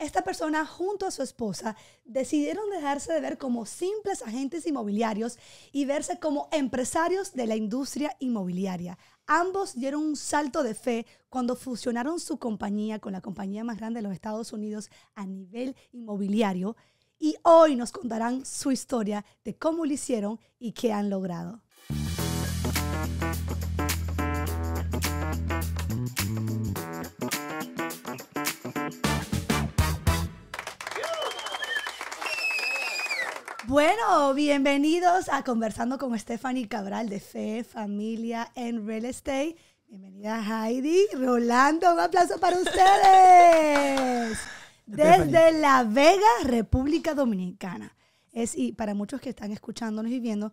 esta persona junto a su esposa decidieron dejarse de ver como simples agentes inmobiliarios y verse como empresarios de la industria inmobiliaria. Ambos dieron un salto de fe cuando fusionaron su compañía con la compañía más grande de los Estados Unidos a nivel inmobiliario y hoy nos contarán su historia de cómo lo hicieron y qué han logrado. Bueno, bienvenidos a Conversando con Stephanie Cabral de Fe, Familia en Real Estate. Bienvenida Heidi, Rolando, un aplauso para ustedes. Desde La Vega, República Dominicana. Es, y para muchos que están escuchándonos y viendo,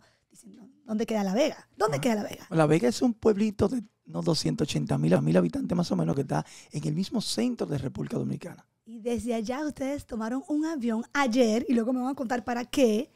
¿dónde queda La Vega? ¿Dónde ah. queda La Vega? La Vega es un pueblito de unos 280 mil, mil habitantes más o menos que está en el mismo centro de República Dominicana. Y desde allá ustedes tomaron un avión ayer y luego me van a contar para qué.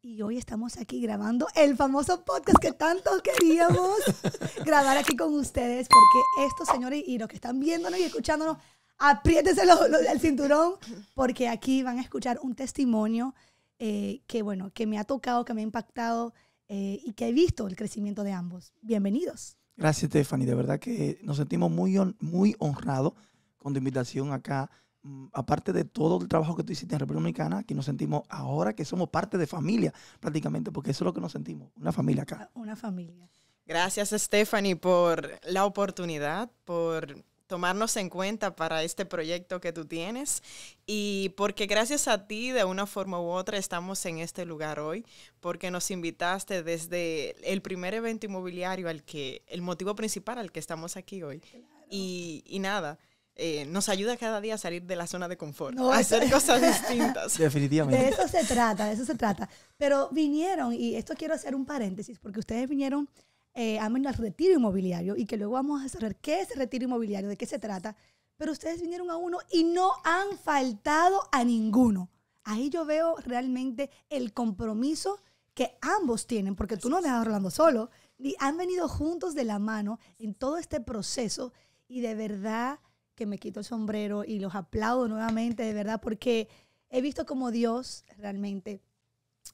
Y hoy estamos aquí grabando el famoso podcast que tanto queríamos grabar aquí con ustedes, porque estos señores y los que están viéndonos y escuchándonos, apriétense los el cinturón, porque aquí van a escuchar un testimonio eh, que, bueno, que me ha tocado, que me ha impactado eh, y que he visto el crecimiento de ambos. Bienvenidos. Gracias, Stephanie. De verdad que nos sentimos muy, muy honrados con tu invitación acá Mm, aparte de todo el trabajo que tú hiciste en República Dominicana, que nos sentimos ahora que somos parte de familia prácticamente, porque eso es lo que nos sentimos, una familia acá. Ah, una familia. Gracias Stephanie por la oportunidad, por tomarnos en cuenta para este proyecto que tú tienes y porque gracias a ti de una forma u otra estamos en este lugar hoy, porque nos invitaste desde el primer evento inmobiliario al que, el motivo principal al que estamos aquí hoy. y nada, eh, nos ayuda cada día a salir de la zona de confort, a hacer cosas distintas. Definitivamente. De eso se trata, de eso se trata. Pero vinieron, y esto quiero hacer un paréntesis, porque ustedes vinieron eh, a al retiro inmobiliario y que luego vamos a saber qué es el retiro inmobiliario, de qué se trata. Pero ustedes vinieron a uno y no han faltado a ninguno. Ahí yo veo realmente el compromiso que ambos tienen, porque tú no me a hablando solo, y han venido juntos de la mano en todo este proceso y de verdad que me quito el sombrero y los aplaudo nuevamente, de verdad, porque he visto como Dios realmente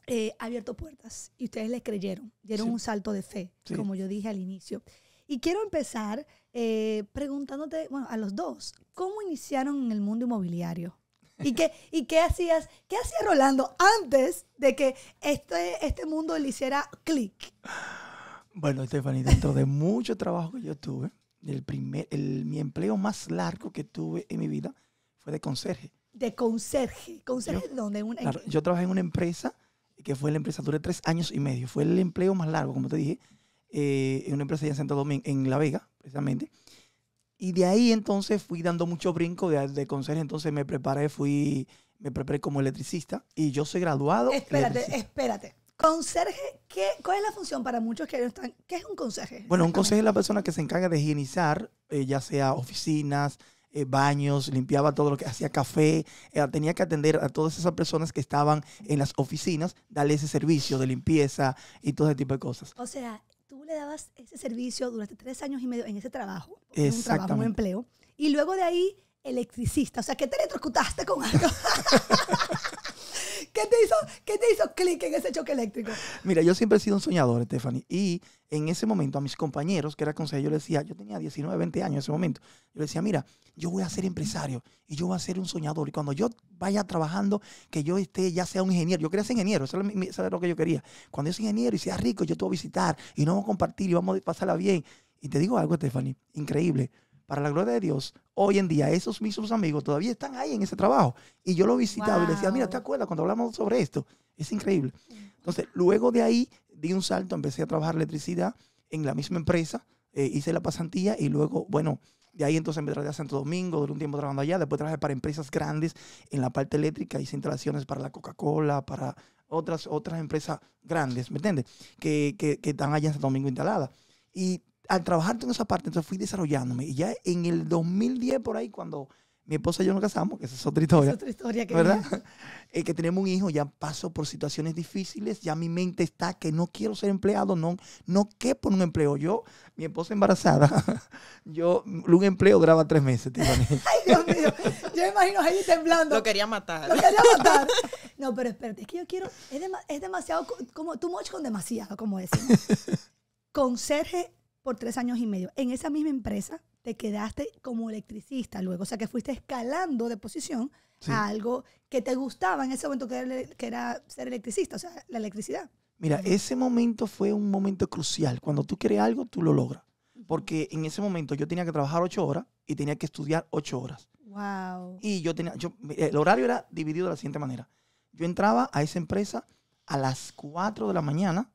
eh, ha abierto puertas y ustedes les creyeron, dieron un salto de fe, como yo dije al inicio. Y quiero empezar eh, preguntándote, bueno, a los dos, ¿cómo iniciaron en el mundo inmobiliario? ¿Y qué, y qué hacías? ¿Qué hacía Rolando antes de que este, este mundo le hiciera clic? Bueno, Stephanie, dentro de mucho trabajo que yo tuve, el primer, mi empleo más largo que tuve en mi vida fue de conserje. ¿De conserje? ¿Conserje yo, dónde? yo trabajé en una empresa que fue la empresa, duré tres años y medio. Fue el empleo más largo, como te dije, eh, en una empresa allá en Santo Domingo, en La Vega, precisamente. Y de ahí entonces fui dando mucho brinco de, de conserje. Entonces me preparé, fui, me preparé como electricista y yo soy graduado. Espérate, espérate. Conserje, ¿qué, ¿cuál es la función para muchos que no están? ¿Qué es un conserje? Bueno, un conserje es la persona que se encarga de higienizar, eh, ya sea oficinas, eh, baños, limpiaba todo lo que hacía café, eh, tenía que atender a todas esas personas que estaban en las oficinas, darle ese servicio de limpieza y todo ese tipo de cosas. O sea, tú le dabas ese servicio durante tres años y medio en ese trabajo, en un trabajo, un empleo, y luego de ahí electricista, o sea, que te electrocutaste con algo. ¿Qué te hizo, qué hizo clic en ese choque eléctrico? Mira, yo siempre he sido un soñador, Stephanie. Y en ese momento a mis compañeros, que era consejero, yo les decía, yo tenía 19, 20 años en ese momento. Yo les decía, mira, yo voy a ser empresario y yo voy a ser un soñador. Y cuando yo vaya trabajando, que yo esté, ya sea un ingeniero. Yo quería ser ingeniero, eso era, lo que yo quería. Cuando yo sea ingeniero y sea rico, yo te voy a visitar y no vamos a compartir y vamos a pasarla bien. Y te digo algo, Stephanie, increíble para la gloria de Dios, hoy en día esos mismos amigos todavía están ahí en ese trabajo. Y yo lo visitaba y le decía, mira, ¿te acuerdas cuando hablamos sobre esto? Es increíble. Entonces, luego de ahí di un salto, empecé a trabajar electricidad en la misma empresa, eh, hice la pasantía y luego, bueno, de ahí entonces me traje a Santo Domingo, duré un tiempo trabajando allá, después trabajé para empresas grandes en la parte eléctrica, hice instalaciones para la Coca-Cola, para otras, otras empresas grandes, ¿me entiendes? Que, que están allá en Santo Domingo instaladas. Y al trabajar en esa parte, entonces fui desarrollándome. Y ya en el 2010, por ahí, cuando mi esposa y yo nos casamos, que esa es otra historia. Es que ¿Verdad? Eh, que tenemos un hijo, ya paso por situaciones difíciles, ya mi mente está que no quiero ser empleado, no, no que por un empleo. Yo, mi esposa embarazada, yo, un empleo graba tres meses, Ay, Dios mío. Yo me imagino ahí temblando. Lo quería matar. Lo quería matar. No, pero espérate, es que yo quiero, es, demasiado, como, tú mucho con demasiado, como decimos. Conserje por tres años y medio. En esa misma empresa te quedaste como electricista luego, o sea que fuiste escalando de posición a algo que te gustaba en ese momento, que era, ser electricista, o sea, la electricidad. Mira, ese momento fue un momento crucial. Cuando tú quieres algo, tú lo logras. Porque en ese momento yo tenía que trabajar ocho horas y tenía que estudiar ocho horas. Wow. Y yo tenía, yo, eh, el horario era dividido de la siguiente manera. Yo entraba a esa empresa a las cuatro de la mañana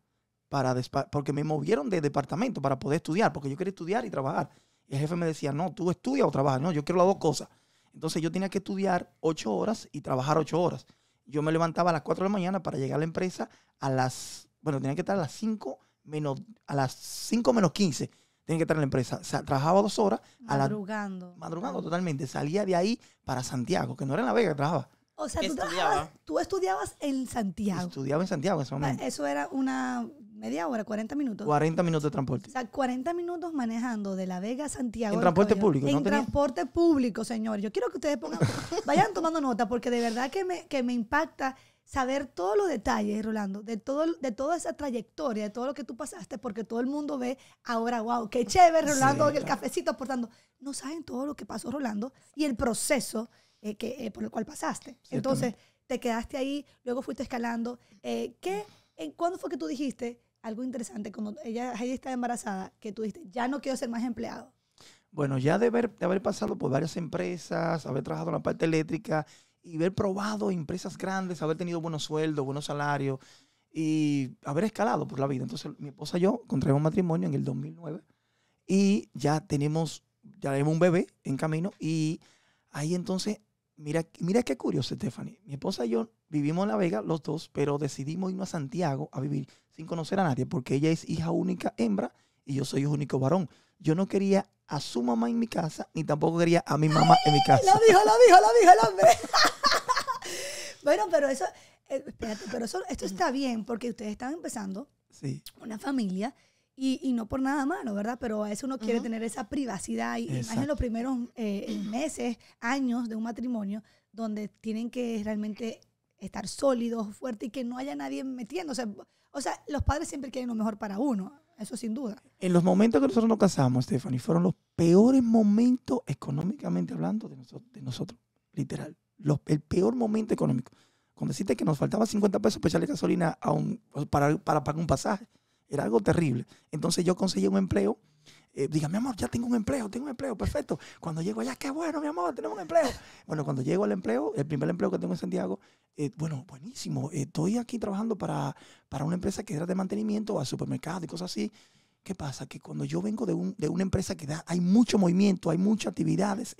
para porque me movieron de departamento para poder estudiar, porque yo quería estudiar y trabajar. Y el jefe me decía, no, tú estudia o trabajas. no, yo quiero las dos cosas. Entonces yo tenía que estudiar ocho horas y trabajar ocho horas. Yo me levantaba a las cuatro de la mañana para llegar a la empresa a las, bueno, tenía que estar a las cinco menos, a las 5 menos 15 tenía que estar en la empresa. O trabajaba dos horas. Madrugando. madrugando ah. totalmente. Salía de ahí para Santiago, que no era en La Vega trabajaba. O sea, tú, ah, tú estudiabas en Santiago. Estudiaba en Santiago en ese ah, momento. Eso era una media hora, 40 minutos. 40 minutos de transporte. O sea, 40 minutos manejando de La Vega a Santiago. En transporte público, público, En transporte público, señor. Yo quiero que ustedes pongan, vayan tomando nota porque de verdad que me, que me impacta saber todos los detalles, Rolando, de, todo, de toda esa trayectoria, de todo lo que tú pasaste, porque todo el mundo ve ahora, wow, qué chévere, Rolando, el cafecito aportando. No saben todo lo que pasó, Rolando, y el proceso eh, que, eh, por el cual pasaste. Entonces, te quedaste ahí, luego fuiste escalando. Eh, en, ¿Cuándo fue que tú dijiste, algo interesante cuando ella, ahí está embarazada, que tú dijiste, ya no quiero ser más empleado? Bueno, ya de haber, haber pasado por varias empresas, haber trabajado en la parte eléctrica y haber probado empresas grandes, haber tenido buenos sueldos, buenos salarios y haber escalado por la vida. Entonces, mi esposa y yo contraemos matrimonio en el 2009 y ya tenemos, ya tenemos un bebé en camino y ahí entonces, mira, mira qué curioso, Stephanie. Mi esposa y yo vivimos en La Vega los dos, pero decidimos irnos a Santiago a vivir sin conocer a nadie, porque ella es hija única hembra y yo soy el único varón. Yo no quería a su mamá en mi casa, ni tampoco quería a mi mamá en mi casa. Lo dijo, lo dijo, lo dijo el hombre. bueno, pero eso, eh, espérate, pero esto está bien, porque ustedes están empezando una familia. Y, no por nada malo, ¿verdad? Pero a eso uno quiere tener esa privacidad. Y en los primeros eh, meses, años de un matrimonio, donde tienen que realmente estar sólidos, fuertes y que no haya nadie metiéndose. O sea, los padres siempre quieren lo mejor para uno, eso sin duda. En los momentos que nosotros nos casamos, Stephanie, fueron los peores momentos económicamente hablando de, nosotros, de nosotros literal. Los, el peor momento económico. Cuando deciste que nos faltaba 50 pesos para echarle gasolina a para, para pagar un pasaje, era algo terrible. Entonces yo conseguí un empleo eh, diga, mi amor, ya tengo un empleo, tengo un empleo, perfecto. Cuando llego allá, qué bueno, mi amor, tenemos un empleo. Bueno, cuando llego al empleo, el primer empleo que tengo en Santiago, eh, bueno, buenísimo, eh, estoy aquí trabajando para, una empresa que era de mantenimiento a supermercado y cosas así. ¿Qué pasa? Que cuando yo vengo de, un, de una empresa que da, hay mucho movimiento, hay muchas actividades,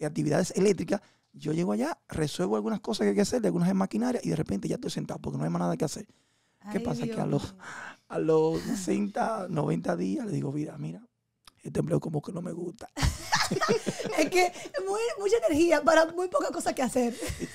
actividades eléctricas, yo llego allá, resuelvo algunas cosas que hay que hacer, de algunas maquinarias y de repente ya estoy sentado porque no hay más nada que hacer. ¿Qué pasa? Que a los, 60, 90 días le digo, mira, mira, este empleo como que no me gusta. es que muy, mucha energía para muy poca cosa que hacer.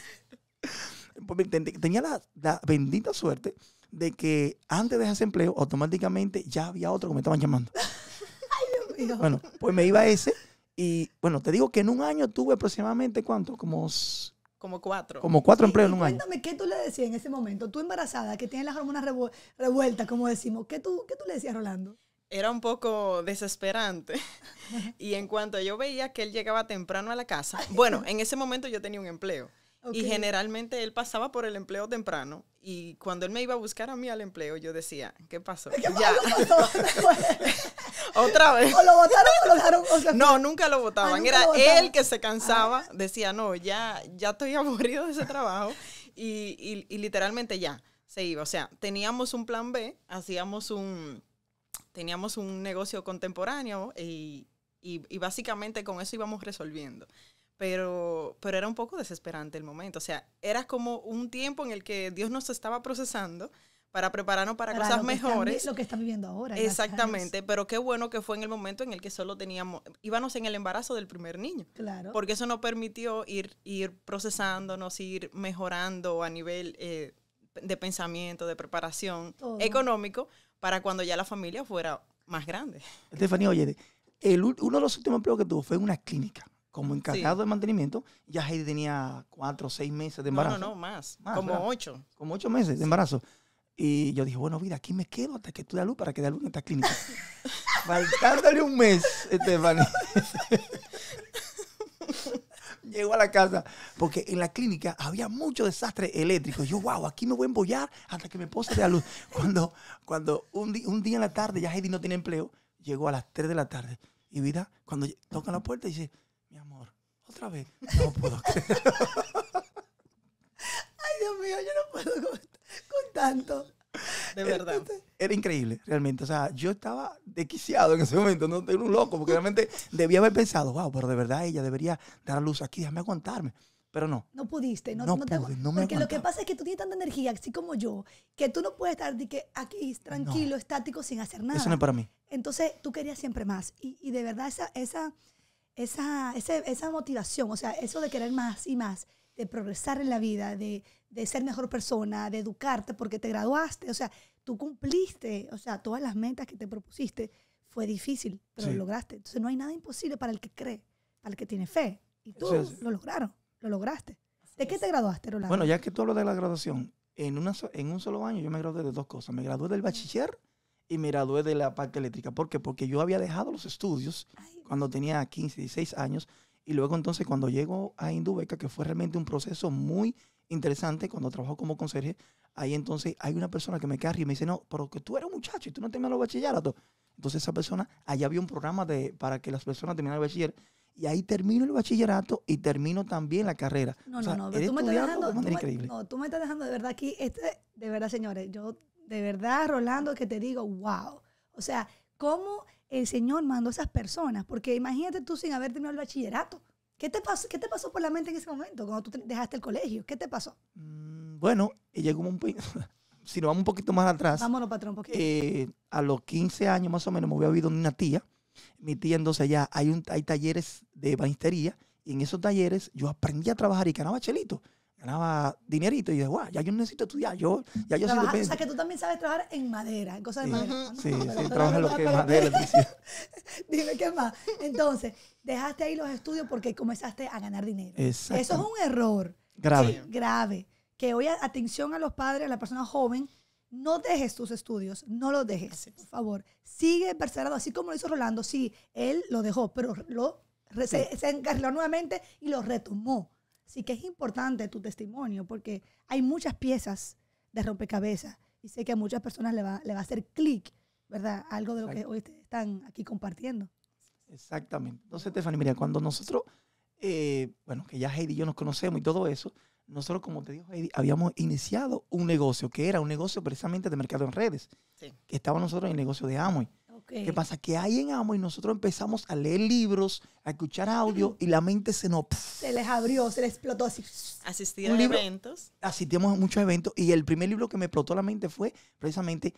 Pues tenía la, la, bendita suerte de que antes de ese empleo, automáticamente ya había otro que me estaban llamando. Ay, Dios mío. Bueno, pues me iba a ese. Y bueno, te digo que en un año tuve aproximadamente, ¿cuánto? Como como cuatro. Como cuatro empleos en un año. Cuéntame, ¿qué tú le decías en ese momento? Tú embarazada, que tienes las hormonas revueltas, como decimos. ¿Qué tú, tú le decías, Rolando? Era un poco desesperante. y en cuanto yo veía que él llegaba temprano a la casa, bueno, en ese momento yo tenía un empleo. Y generalmente él pasaba por el empleo temprano y cuando él me iba a buscar a mí al empleo, yo decía, ¿qué pasó? Otra vez. O lo votaron o lo dejaron. no, nunca lo votaban. Ah, Era él que se ah. cansaba, decía, no, ya, ya estoy aburrido de ese trabajo. Y, y, literalmente ya se iba. O sea, teníamos un plan B, hacíamos un, teníamos un negocio contemporáneo y, y básicamente con eso íbamos resolviendo pero, pero era un poco desesperante el momento. O sea, era como un tiempo en el que Dios nos estaba procesando para prepararnos para, cosas mejores. Es lo que está viviendo ahora. Exactamente, pero qué bueno que fue en el momento en el que solo teníamos, íbamos en el embarazo del primer niño. Claro. Porque eso nos permitió ir, ir procesándonos, ir mejorando a nivel eh, de pensamiento, de preparación económico, para cuando ya la familia fuera más grande. Estefanía, oye, el, uno de los últimos empleos que tuvo fue en una clínica como encargado de mantenimiento, ya Heidi tenía cuatro o seis meses de embarazo. No, no, no más. como ocho. Como ocho meses de embarazo. Y yo dije, bueno, vida, aquí me quedo hasta que tú de luz para que dé luz en esta clínica. Faltándole un mes, Estefany. Llego a la casa, porque en la clínica había mucho desastre eléctrico. Yo, wow, aquí me voy a embollar hasta que me pose la luz. Cuando, cuando un, día en la tarde, ya Heidi no tiene empleo, llegó a las tres de la tarde. Y vida, cuando toca la puerta, dice, otra vez. No puedo creer. Ay, Dios mío, yo no puedo con, tanto. De verdad. era increíble, realmente. O sea, yo estaba desquiciado en ese momento, no tengo un loco, porque realmente debía haber pensado, wow, pero de verdad ella debería dar a luz aquí, déjame aguantarme. Pero no. No pudiste, no, no, Porque lo que pasa es que tú tienes tanta energía, así como yo, que tú no puedes estar que aquí tranquilo, estático, sin hacer nada. Eso no es para mí. Entonces tú querías siempre más. Y, y de verdad, esa, esa, esa, motivación, o sea, eso de querer más y más, de progresar en la vida, de, de, ser mejor persona, de educarte porque te graduaste, o sea, tú cumpliste, o sea, todas las metas que te propusiste, fue difícil, pero lo lograste. Entonces no hay nada imposible para el que cree, para el que tiene fe. Y tú lo lograron, lo lograste. ¿De qué te graduaste, Rolando? Bueno, ya que tú hablas de la graduación, en, una, en un solo año yo me gradué de dos cosas. Me gradué del bachiller y me gradué de la parte eléctrica. ¿Por qué? Porque yo había dejado los estudios cuando tenía 15, 16 años. Y luego entonces cuando llego a Indubeca, que fue realmente un proceso muy interesante, cuando trabajo como conserje, ahí entonces hay una persona que me carga y me dice, no, pero que tú eres un muchacho y tú no terminas los bachillerato Entonces esa persona, allá había un programa de, para que las personas terminaran el bachiller. Y ahí termino el bachillerato y termino también la carrera. No, no, no, tú me, estás dejando, de no, tú me estás dejando de verdad aquí, este, de verdad señores, yo de verdad, Rolando, que te digo, wow. O sea, ¿cómo el Señor mandó a esas personas? Porque imagínate tú sin haber terminado el bachillerato. ¿Qué te, pasó, ¿Qué te pasó por la mente en ese momento, cuando tú dejaste el colegio? ¿Qué te pasó? Mm, bueno, llegó un si nos vamos un poquito más atrás. Vámonos, patrón, un eh, a los 15 años más o menos me había habido una tía. Mi tía entonces allá hay, un, hay talleres de banistería y en esos talleres yo aprendí a trabajar y ganaba chelito ganaba dinerito y dije, guau, ya yo necesito estudiar, yo, ya yo Trabaja, O sea, que tú también sabes trabajar en madera, en cosas de madera. Sí, sí, sí en lo que es madera. Dime, ¿qué más? Entonces, dejaste ahí los estudios porque comenzaste a ganar dinero. Eso es un error. Grave. grave. Que hoy, atención a los padres, a la persona joven, no dejes tus estudios, no los dejes, por favor. Sigue perseverando, así como lo hizo Rolando. Sí, él lo dejó, pero lo se, encarriló nuevamente y lo retomó. Sí que es importante tu testimonio porque hay muchas piezas de rompecabezas y sé que a muchas personas le va, le va a hacer clic, ¿verdad? Algo de lo que hoy están aquí compartiendo. Exactamente. Entonces, Stephanie, mira, cuando nosotros, eh, bueno, que ya Heidi y yo nos conocemos y todo eso, nosotros, como te dijo Heidi, habíamos iniciado un negocio que era un negocio precisamente de mercado en redes. Que estábamos nosotros en el negocio de Amoy ¿Qué pasa? Que ahí en Amo y nosotros empezamos a leer libros, a escuchar audio y la mente se nos... se les abrió, se les explotó así. Asistimos a eventos. Asistimos a muchos eventos y el primer libro que me explotó la mente fue precisamente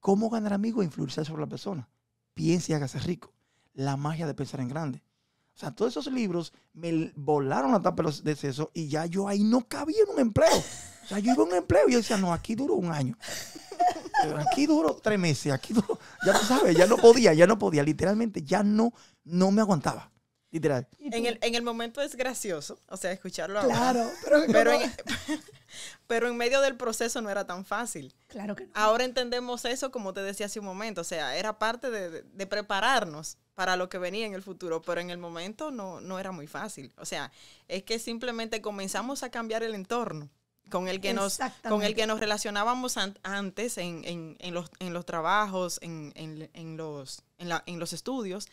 cómo ganar amigos e influirse sobre la persona. Piensa y hágase rico. La magia de pensar en grande. O sea, todos esos libros me volaron la tapa de eso y ya yo ahí no cabía en un empleo. O sea, yo iba a un empleo y yo decía, no, aquí duró un año. Aquí duró tres meses, aquí duró, ya no sabes, ya no podía, ya no podía, literalmente, ya no, no me aguantaba. Literal. En el, en momento es gracioso, o sea, escucharlo claro, Claro, pero, pero, en, medio del proceso no era tan fácil. Claro que no. Ahora entendemos eso, como te decía hace un momento, o sea, era parte de, de prepararnos para lo que venía en el futuro, pero en el momento no, no era muy fácil. O sea, es que simplemente comenzamos a cambiar el entorno con el que nos, con el que nos relacionábamos antes en, en, los, en, los, trabajos, en, los, la, en los estudios.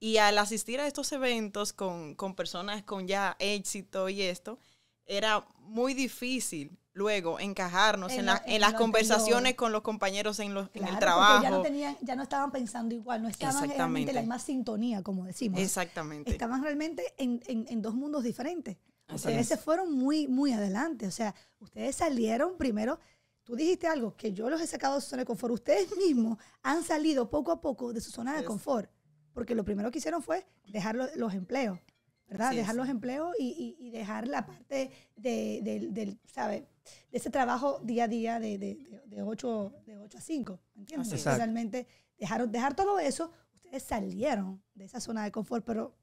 Y al asistir a estos eventos con, con, personas con ya éxito y esto, era muy difícil luego encajarnos en, las conversaciones con los compañeros en, los, el trabajo. Ya no, ya no estaban pensando igual, no estaban en la misma sintonía, como decimos. Exactamente. Estaban realmente en, dos mundos diferentes. Ustedes se fueron muy, muy adelante. O sea, ustedes salieron primero. Tú dijiste algo, que yo los he sacado de su zona de confort. Ustedes mismos han salido poco a poco de su zona de confort. Porque lo primero que hicieron fue dejar los, empleos, ¿verdad? dejar los empleos y, y, dejar la parte de, del, del de ese trabajo día a día de, de, de, 8, de 8 a 5. ¿Entiendes? Realmente dejaron, dejar todo eso, ustedes salieron de esa zona de confort, pero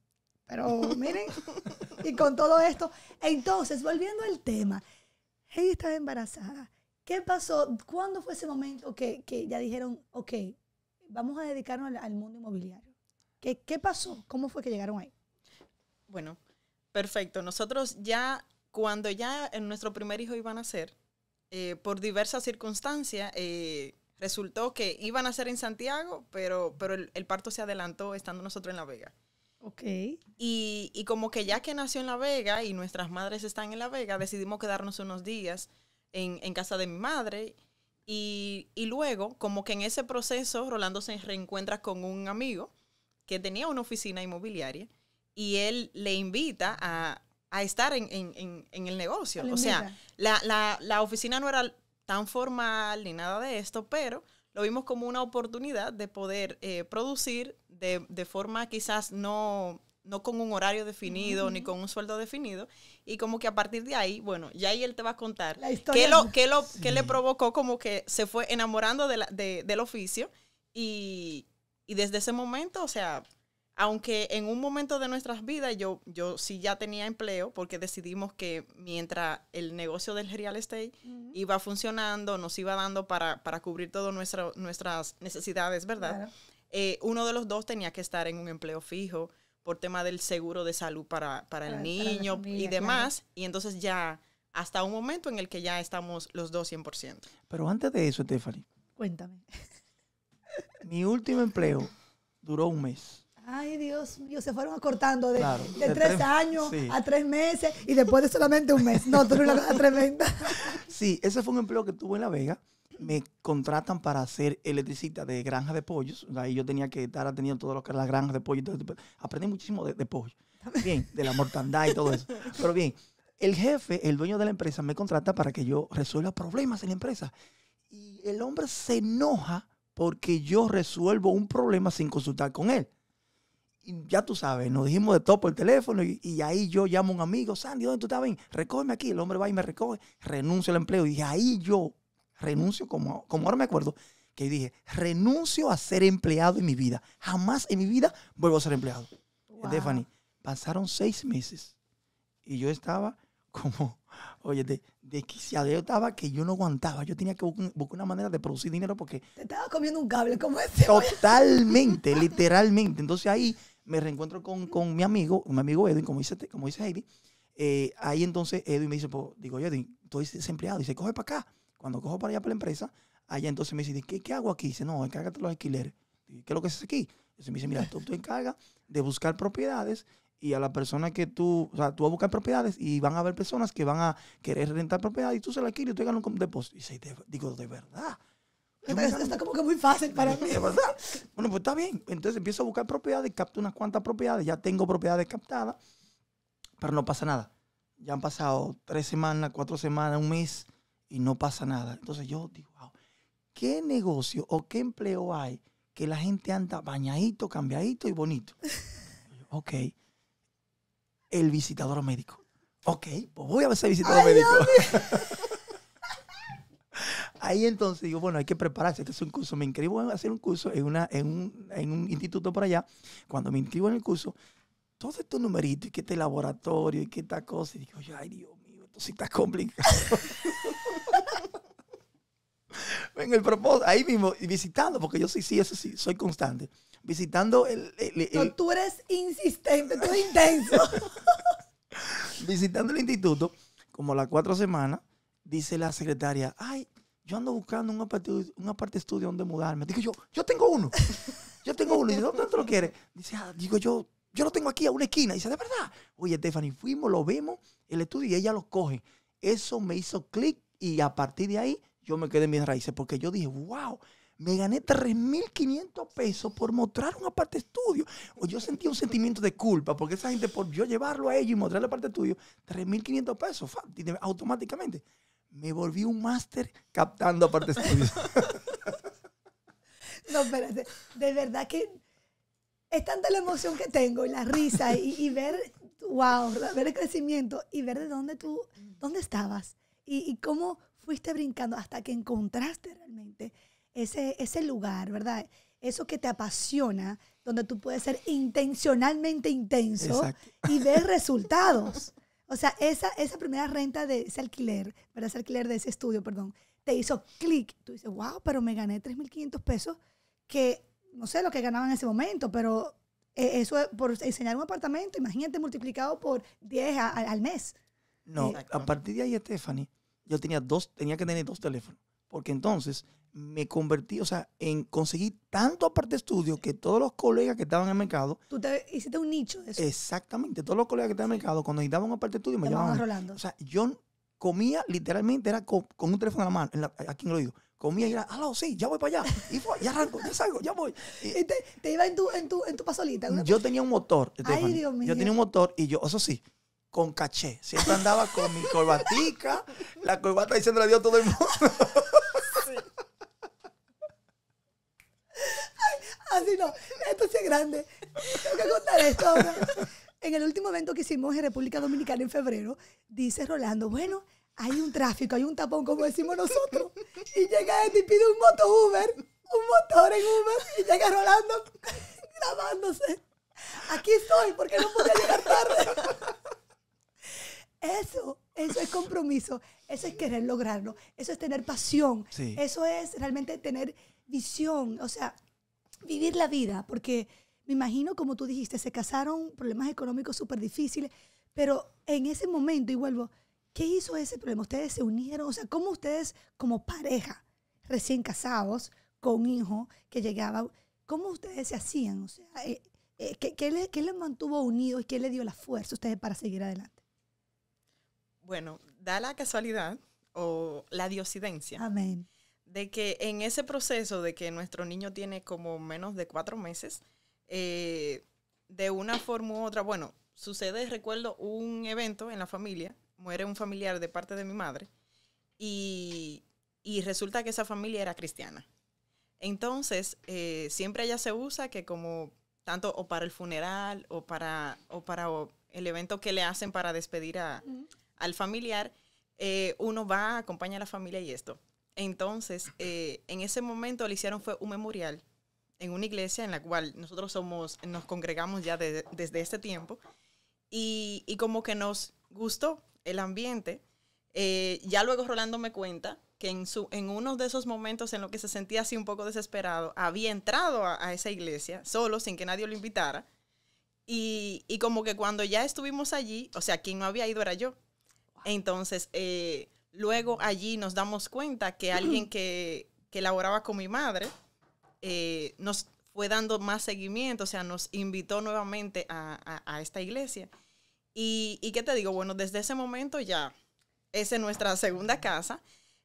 pero miren, y con todo esto. Entonces, volviendo al tema, ella estaba embarazada. ¿Qué pasó? ¿Cuándo fue ese momento que, ya dijeron, ok, vamos a dedicarnos al, mundo inmobiliario? ¿Qué, pasó? ¿Cómo fue que llegaron ahí? Bueno, perfecto. Nosotros ya, cuando ya en nuestro primer hijo iban a nacer, eh, por diversas circunstancias, eh, resultó que iban a ser en Santiago, pero, pero el, parto se adelantó estando nosotros en La Vega. Ok. Y, como que ya que nació en La Vega y nuestras madres están en La Vega, decidimos quedarnos unos días en, casa de mi madre. Y, luego, como que en ese proceso, Rolando se reencuentra con un amigo que tenía una oficina inmobiliaria y él le invita a, a estar en, en, el negocio. o sea, la, la, la oficina no era tan formal ni nada de esto, pero lo vimos como una oportunidad de poder eh, producir de, forma quizás no, no con un horario definido ni con un sueldo definido. Y como que a partir de ahí, bueno, ya ahí él te va a contar qué, lo, qué, lo, le provocó como que se fue enamorando del oficio y, y desde ese momento, o sea, aunque en un momento de nuestras vidas yo, yo sí ya tenía empleo porque decidimos que mientras el negocio del real estate iba funcionando, nos iba dando para, cubrir todas nuestras necesidades, ¿verdad? Eh, uno de los dos tenía que estar en un empleo fijo por tema del seguro de salud para, el niño y demás. Y entonces ya hasta un momento en el que ya estamos los dos 100%. Pero antes de eso, Stephanie. Cuéntame. Mi último empleo duró un mes. Ay, Dios mío, se fueron acortando de, tres, años a tres meses y después de solamente un mes. No, tuve una cosa tremenda. Sí, ese fue un empleo que tuve en La Vega. Me contratan para hacer electricista de granja de pollos. Ahí yo tenía que estar atendiendo todo lo que era de pollos. Aprendí muchísimo de, de pollo. Bien, de la mortandad y todo eso. Pero bien, el jefe, el dueño de la empresa, me contrata para que yo resuelva problemas en la empresa. Y el hombre se enoja porque yo resuelvo un problema sin consultar con él ya tú sabes, nos dijimos de todo por el teléfono y, ahí yo llamo a un amigo, Sandy, ¿dónde tú estabas? recógeme aquí. El hombre va y me recoge, renuncio al empleo. Y ahí yo renuncio, como, como ahora me acuerdo, que dije, renuncio a ser empleado en mi vida. Jamás en mi vida vuelvo a ser empleado. Stephanie, pasaron seis meses y yo estaba como, oye, de, de yo estaba que yo no aguantaba. Yo tenía que buscar, una manera de producir dinero porque... Te estaba comiendo un cable, como ese. Totalmente, literalmente. Entonces ahí me reencuentro con, mi amigo, mi amigo Edwin, como dice, como dice Heidi. Eh, ahí entonces Edwin me dice, pues, digo, yo Edwin, estoy desempleado. Dice, coge para acá. Cuando cojo para allá para la empresa, allá entonces me dice, ¿qué, qué hago aquí? Dice, no, encárgate los alquileres. ¿Qué es lo que haces aquí? Entonces me dice, mira, tú, te encargas de buscar propiedades y a la persona que tú, o sea, tú vas a buscar propiedades y van a haber personas que van a querer rentar propiedades y tú se la alquiles y tú ganas un depósito. Y dice, digo, de verdad está como que muy fácil para mí. bueno, pues está bien. Entonces empiezo a buscar propiedades, capto unas cuantas propiedades, ya tengo propiedades captadas, pero no pasa nada. Ya han pasado tres semanas, cuatro semanas, un mes y no pasa nada. Entonces yo digo, wow, ¿qué negocio o qué empleo hay que la gente anda bañadito, cambiadito y bonito? ok, el visitador médico. Ok, pues voy a ser visitador médico. Ahí entonces digo, bueno, hay que prepararse, este es un curso. Me inscribo a hacer un curso en, una, en, un, instituto por allá. Cuando me inscribo en el curso, todos estos numeritos y que este laboratorio y que esta cosa, y digo, ay Dios mío, esto sí está complicado. en el propósito, ahí mismo, visitando, porque yo sí, sí, eso sí, soy constante. Visitando el. el, tú eres insistente, tú eres intenso. visitando el instituto, como las cuatro semanas, dice la secretaria, ay, yo ando buscando un aparte, estudio donde mudarme. Digo yo, yo tengo uno. Yo tengo uno. Y dice, ¿dónde lo quieres? Dice, ah, digo yo, yo lo tengo aquí a una esquina. dice, de verdad. Oye, Stephanie, fuimos, lo vemos, el estudio y ella lo coge. Eso me hizo clic y a partir de ahí yo me quedé en mis raíces porque yo dije, wow, me gané 3.500 pesos por mostrar un aparte estudio. O yo sentí un sentimiento de culpa porque esa gente, por yo llevarlo a ellos y mostrarle aparte estudio, 3.500 pesos automáticamente me volví un máster captando aparte estudios. no, espérate. De verdad que es tanta la emoción que tengo y la risa y, ver, wow, ver el crecimiento y ver de dónde tú, dónde estabas y, cómo fuiste brincando hasta que encontraste realmente ese, ese lugar, ¿verdad? Eso que te apasiona, donde tú puedes ser intencionalmente intenso y ver resultados. O sea, esa, esa primera renta de ese alquiler, ¿verdad? Ese alquiler de ese estudio, perdón, te hizo clic. Tú dices, wow, pero me gané 3.500 pesos que no sé lo que ganaba en ese momento, pero eh, eso por enseñar un apartamento, imagínate multiplicado por 10 al mes. No, eh, a partir de ahí, Stephanie, yo tenía dos, tenía que tener dos teléfonos. Porque entonces me convertí, o sea, en conseguir tanto aparte estudio que todos los colegas que estaban en el mercado. Tú te hiciste un nicho de eso. Exactamente, todos los colegas que estaban en el mercado, cuando necesitaban aparte de estudio, me llamaban. Rolando. O sea, yo comía literalmente, era con, un teléfono en la mano, en la, aquí en el oído. Comía y era, aló, sí, ya voy para allá. Y fue, ya arranco, ya salgo, ya voy. Y te, iba en tu, en tu, en tu pasolita. Yo tenía un motor. Ay, Dios mío. Yo tenía un motor y yo, eso sí, con caché. Siempre andaba con mi corbatica, la corbata diciendo adiós a todo el mundo. Así no. Esto es grande. Tengo que contar esto En el último evento que hicimos en República Dominicana en febrero, dice Rolando, bueno, hay un tráfico, hay un tapón, como decimos nosotros. Y llega este y pide un moto Uber, un motor en Uber, y llega Rolando grabándose. Aquí estoy porque no pude llegar tarde. Eso, eso es compromiso, eso es querer lograrlo, eso es tener pasión, eso es realmente tener visión. O sea, vivir la vida, porque me imagino, como tú dijiste, se casaron, problemas económicos súper difíciles, pero en ese momento, y vuelvo, ¿qué hizo ese problema? ¿Ustedes se unieron? O sea, ¿cómo ustedes como pareja, recién casados, con un hijo que llegaba, cómo ustedes se hacían? O sea, eh, eh, ¿qué, qué les, mantuvo unidos y qué les dio la fuerza a ustedes para seguir adelante? Bueno, da la casualidad o la diosidencia. Amén de que en ese proceso de que nuestro niño tiene como menos de cuatro meses, eh, de una forma u otra, bueno, sucede, recuerdo, un evento en la familia, muere un familiar de parte de mi madre y, resulta que esa familia era cristiana. Entonces, eh, siempre allá se usa que como tanto o para el funeral o para, o para el evento que le hacen para despedir al familiar, eh, uno va, acompaña a la familia y esto. Entonces, eh, en ese momento lo hicieron fue un memorial en una iglesia en la cual nosotros somos, nos congregamos ya desde este tiempo y, como que nos gustó el ambiente. Eh, ya luego Rolando me cuenta que en, su, en uno de esos momentos en lo que se sentía así un poco desesperado, había entrado a, esa iglesia solo, sin que nadie lo invitara. Y, como que cuando ya estuvimos allí, o sea, quien no había ido era yo. Entonces, eh, Luego allí nos damos cuenta que alguien que, que laboraba con mi madre eh, nos fue dando más seguimiento, o sea, nos invitó nuevamente a, esta iglesia. Y, y, qué te digo, bueno, desde ese momento ya, esa es nuestra segunda casa.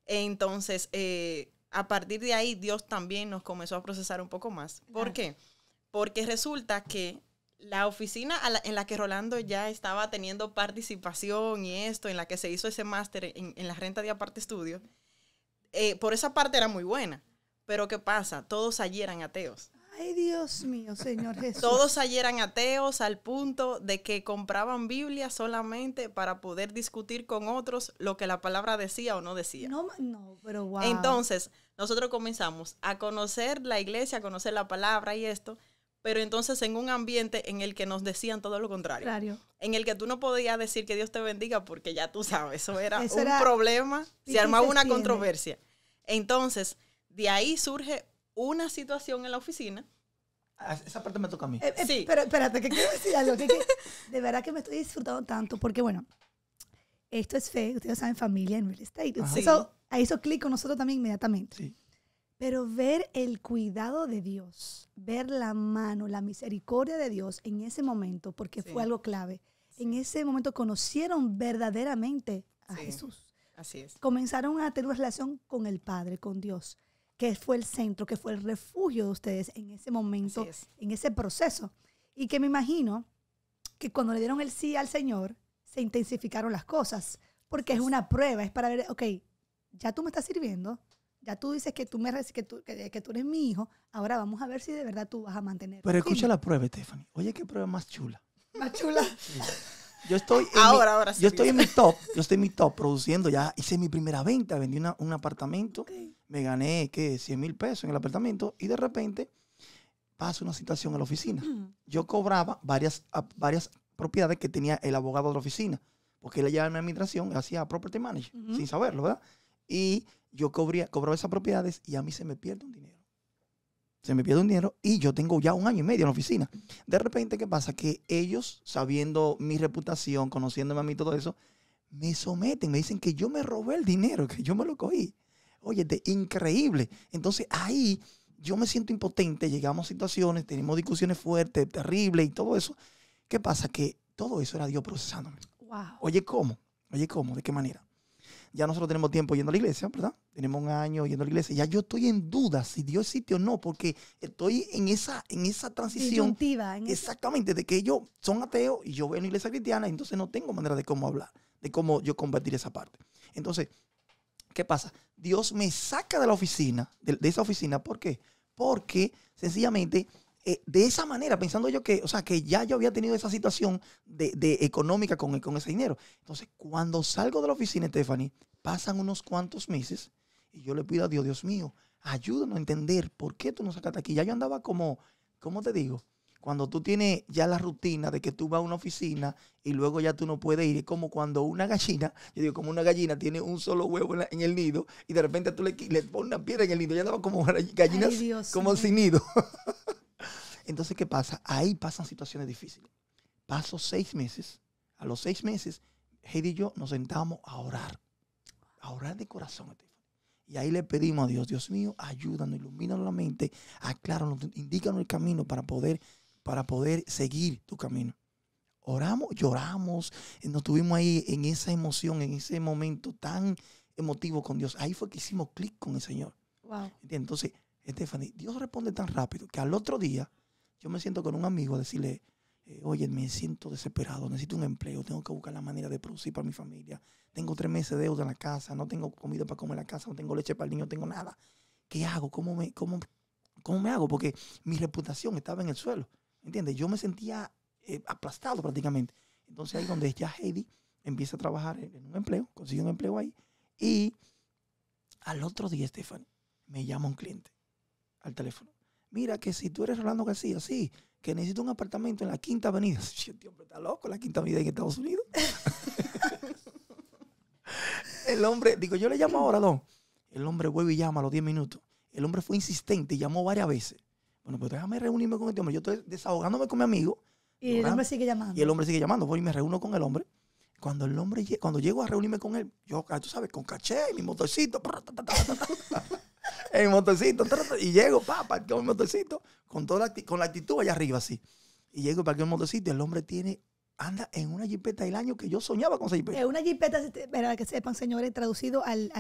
Entonces, eh, a partir de ahí, Dios también nos comenzó a procesar un poco más. ¿Por qué? Porque resulta que la oficina en la que Rolando ya estaba teniendo participación y esto, en la que se hizo ese máster en, la renta de aparte estudio, eh, por esa parte era muy buena. Pero ¿qué pasa? Todos allí eran ateos. Ay, Dios mío, Señor Jesús. Todos allí eran ateos al punto de que compraban Biblia solamente para poder discutir con otros lo que la palabra decía o no decía. No, pero wow. Entonces, nosotros comenzamos a conocer la iglesia, a conocer la palabra y esto pero entonces en un ambiente en el que nos decían todo lo contrario. En el que tú no podías decir que Dios te bendiga porque ya tú sabes, eso era un problema, se armaba una controversia. Entonces, de ahí surge una situación en la oficina. Ah, esa parte me toca a mí. Eh, eh, sí. Pero espérate, que quiero decir de verdad que me estoy disfrutando tanto porque, bueno, esto es fe, ustedes saben, familia en real estate. eso, hizo clic con nosotros también inmediatamente. Sí. Pero ver el cuidado de Dios, ver la mano, la misericordia de Dios en ese momento, porque fue algo clave. En ese momento conocieron verdaderamente a Jesús. Así es. Comenzaron a tener una relación con el Padre, con Dios, que fue el centro, que fue el refugio de ustedes en ese momento, en ese proceso. Y que me imagino que cuando le dieron el sí al Señor, se intensificaron las cosas, porque es una prueba, es para ver, ok, ya tú me estás sirviendo, ya tú dices que tú me que tú, que, tú eres mi hijo, ahora vamos a ver si de verdad tú vas a mantener. Pero escucha la prueba, Stephanie. Oye, qué prueba más chula. Más chula. Yo estoy ahora, ahora sí, Yo estoy en mi top, yo estoy en mi top produciendo, ya hice mi primera venta, vendí un apartamento, me gané, ¿qué? 100 mil pesos en el apartamento y de repente pasa una situación en la oficina. Mm. Yo cobraba varias, ah, varias propiedades que tenía el abogado de la oficina, porque él llevaba mi administración, hacía property manager, sin saberlo, ¿verdad? Y yo cobría, cobraba esas propiedades y a mí se me pierde un dinero. Se me pierde un dinero y yo tengo ya un año y medio en la oficina. De repente, ¿qué pasa? Que ellos, sabiendo mi reputación, conociéndome a mí todo eso, me someten, me dicen que yo me robé el dinero, que yo me lo cogí. Oye, de increíble. Entonces ahí yo me siento impotente, llegamos a situaciones, tenemos discusiones fuertes, terribles y todo eso. ¿Qué pasa? Que todo eso era Dios procesándome. Oye, ¿cómo? Oye, ¿cómo? ¿De qué manera? ya nosotros tenemos tiempo yendo a la iglesia, ¿verdad? Tenemos un año yendo a la iglesia. Ya yo estoy en duda si Dios existe o no, porque estoy en esa, en esa transición. exactamente, de que ellos son ateos y yo veo a iglesia cristiana, entonces no tengo manera de cómo hablar, de cómo yo convertir esa parte. Entonces, ¿qué pasa? Dios me saca de la oficina, de esa oficina, ¿por qué? Porque sencillamente eh, de esa manera, pensando yo que, o sea, que ya yo había tenido esa situación de, económica con, con ese dinero. Entonces, cuando salgo de la oficina, Stephanie, pasan unos cuantos meses y yo le pido a Dios, Dios mío, ayúdanos a entender por qué tú no sacaste aquí. Ya yo andaba como, ¿cómo te digo? Cuando tú tienes ya la rutina de que tú vas a una oficina y luego ya tú no puedes ir, es como cuando una gallina, yo digo, como una gallina tiene un solo huevo en, el nido y de repente tú le, pones una piedra en el nido, ya andaba como gallinas como sin nido. Entonces, ¿qué pasa? Ahí pasan situaciones difíciles. Paso seis meses. A los seis meses, Heidi y yo nos sentamos a orar. A orar de corazón, Y ahí le pedimos a Dios, Dios mío, ayúdanos, ilumínanos la mente, acláranos, indícanos el camino para poder, para poder seguir tu camino. Oramos, lloramos, eh, nos tuvimos ahí en esa emoción, en ese momento tan emotivo con Dios. Ahí fue que hicimos clic con el Señor. Wow. Entonces, Stephanie, Dios responde tan rápido que al otro día yo me siento con un amigo a decirle, eh, oye, me siento desesperado, necesito un empleo, tengo que buscar la manera de producir para mi familia, tengo tres meses de deuda en la casa, no tengo comida para comer en la casa, no tengo leche para el niño, no tengo nada. ¿Qué hago? ¿Cómo me, cómo, me hago? Porque mi reputación estaba en el suelo, ¿entiendes? Yo me sentía eh, aplastado prácticamente. Entonces ahí donde ya Heidi empieza a trabajar en un empleo, consigue un empleo ahí y al otro día, Stephanie, me llama un cliente al teléfono mira que si tú eres Rolando García, sí, que necesito un apartamento en la Quinta Avenida. Yo, hombre, está loco, la Quinta Avenida en Estados Unidos. el hombre, digo, yo le llamo ahora, don. El hombre vuelve y llama a los 10 minutos. El hombre fue insistente y llamó varias veces. Bueno, pero déjame reunirme con este hombre. Yo estoy desahogándome con mi amigo. Y el hombre sigue llamando. Y el hombre sigue llamando. Voy y me reúno con el hombre. Cuando el hombre, cuando llego a reunirme con él, yo, ah, tú sabes, con caché y mi motorcito. en motorcito, Y llego, papá, parqueo el motorcito con, toda la, con la actitud allá arriba, así. Y llego, para el un y el hombre tiene anda en una jipeta del año que yo soñaba con esa jipeta. una jipeta, para que sepan, señores, traducido al,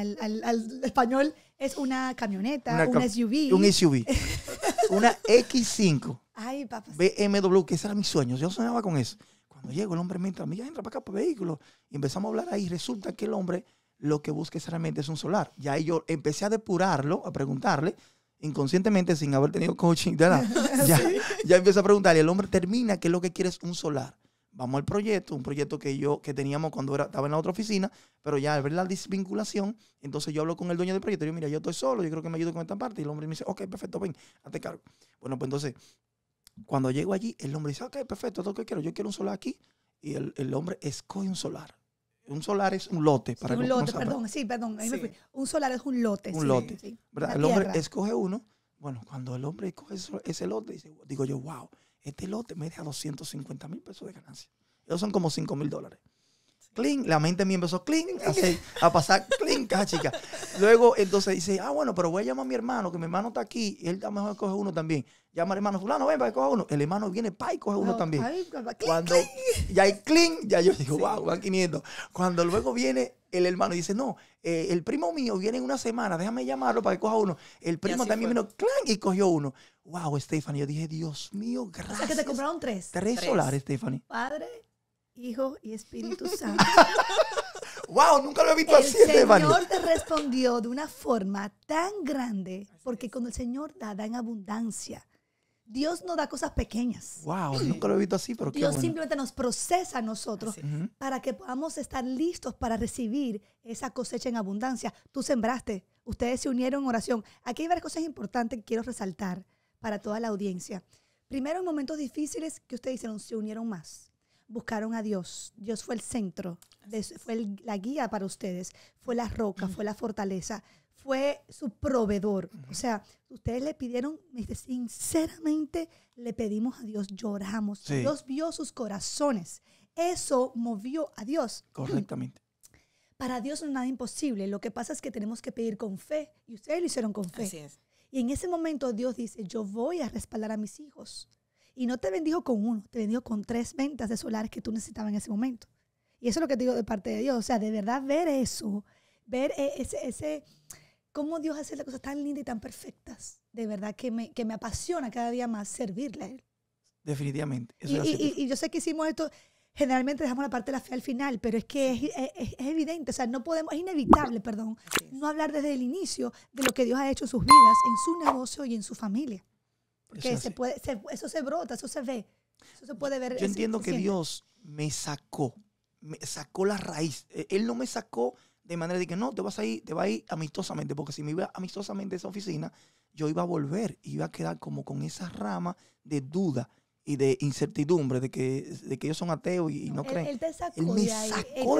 español, es una camioneta, un SUV. Un SUV. una X5. Ay, papá. BMW, que ese era mi sueño. Yo soñaba con eso. Cuando llego, el hombre me entra, mira, entra para acá, para vehículo, Y empezamos a hablar ahí. Resulta que el hombre lo que busque realmente es un solar. Ya yo empecé a depurarlo, a preguntarle, inconscientemente, sin haber tenido coaching Ya, empecé ya a preguntarle. El hombre termina que lo que quiere es un solar. Vamos al proyecto, un proyecto que yo que teníamos cuando era, estaba en la otra oficina, pero ya al ver la desvinculación, entonces yo hablo con el dueño del proyecto. Yo, mira, yo estoy solo, yo creo que me ayudo con esta parte. Y el hombre me dice, ok, perfecto, ven, hazte cargo. Bueno, pues entonces, cuando llego allí, el hombre dice, ok, perfecto, todo lo que quiero, yo quiero un solar aquí. Y el, el hombre escoge un solar un solar es un lote. Para un lote, perdón, sí, perdón. un solar es un lote. Un lote. El hombre escoge uno. Bueno, cuando el hombre escoge ese lote, digo yo, wow, este lote me deja 250 mil pesos de ganancia. Esos son como 5 mil dólares. Cling, la mente mía empezó cling, a, a, pasar clink, chica. Luego entonces dice, ah, bueno, pero voy a llamar a mi hermano, que mi hermano está aquí, y él a mejor coge uno también. Llama al hermano fulano, ven para que uno. El hermano viene, pa, y coge uno también. Cuando ya hay cling, ya yo digo, wow, van 500. Cuando luego viene el hermano y dice, no, eh, el primo mío viene en una semana, déjame llamarlo para que coja uno. El primo también vino, clan, y cogió uno. Wow, Stephanie, yo dije, Dios mío, gracias. O sea que te compraron Tres, tres. solares, Stephanie. Padre. Hijo y Espíritu Santo. ¡Wow! Nunca lo he visto así, El Señor te respondió de una forma tan grande, porque cuando el Señor da, da en abundancia. Dios no da cosas pequeñas. ¡Wow! Nunca lo he visto así, pero qué Dios simplemente nos procesa a nosotros para que podamos estar listos para recibir esa cosecha en abundancia. Tú sembraste, ustedes se unieron en oración. Aquí hay varias cosas importantes que quiero resaltar para toda la audiencia. Primero, en momentos difíciles que ustedes hicieron, se unieron más buscaron a Dios. Dios fue el centro, fue la guía para ustedes, fue la roca, fue la fortaleza, fue su proveedor. O sea, ustedes le pidieron, sinceramente le pedimos a Dios, lloramos. Dios vio sus corazones. Eso movió a Dios. Correctamente. Para Dios no es nada imposible. Lo que pasa es que tenemos que pedir con fe. Y ustedes lo hicieron con fe. Así es. Y en ese momento Dios dice, yo voy a respaldar a mis hijos. Y no te bendijo con uno, te bendijo con tres ventas de solares que tú necesitabas en ese momento. Y eso es lo que te digo de parte de Dios. O sea, de verdad ver eso, ver e-, ese, ese cómo Dios hace las cosas tan lindas y tan perfectas. De verdad que me, que me apasiona cada día más servirle a Él. Definitivamente. y, yo sé que hicimos esto, generalmente dejamos la parte de la fe al final, pero es que es, es, es evidente, o sea, no podemos, es inevitable, perdón, no hablar desde el inicio de lo que Dios ha hecho en sus vidas, en su negocio y en su familia. Porque eso, se puede, eso se brota, eso se ve. Eso se puede ver. Yo entiendo que Dios me sacó, me sacó la raíz. E-, él no me sacó de manera de que no, te vas a ir, te vas a ir amistosamente, porque si me iba amistosamente a esa oficina, yo iba a volver y iba a quedar como con esa rama de duda y de incertidumbre de que, que ellos son ateos y, no, creen. Él te sacó de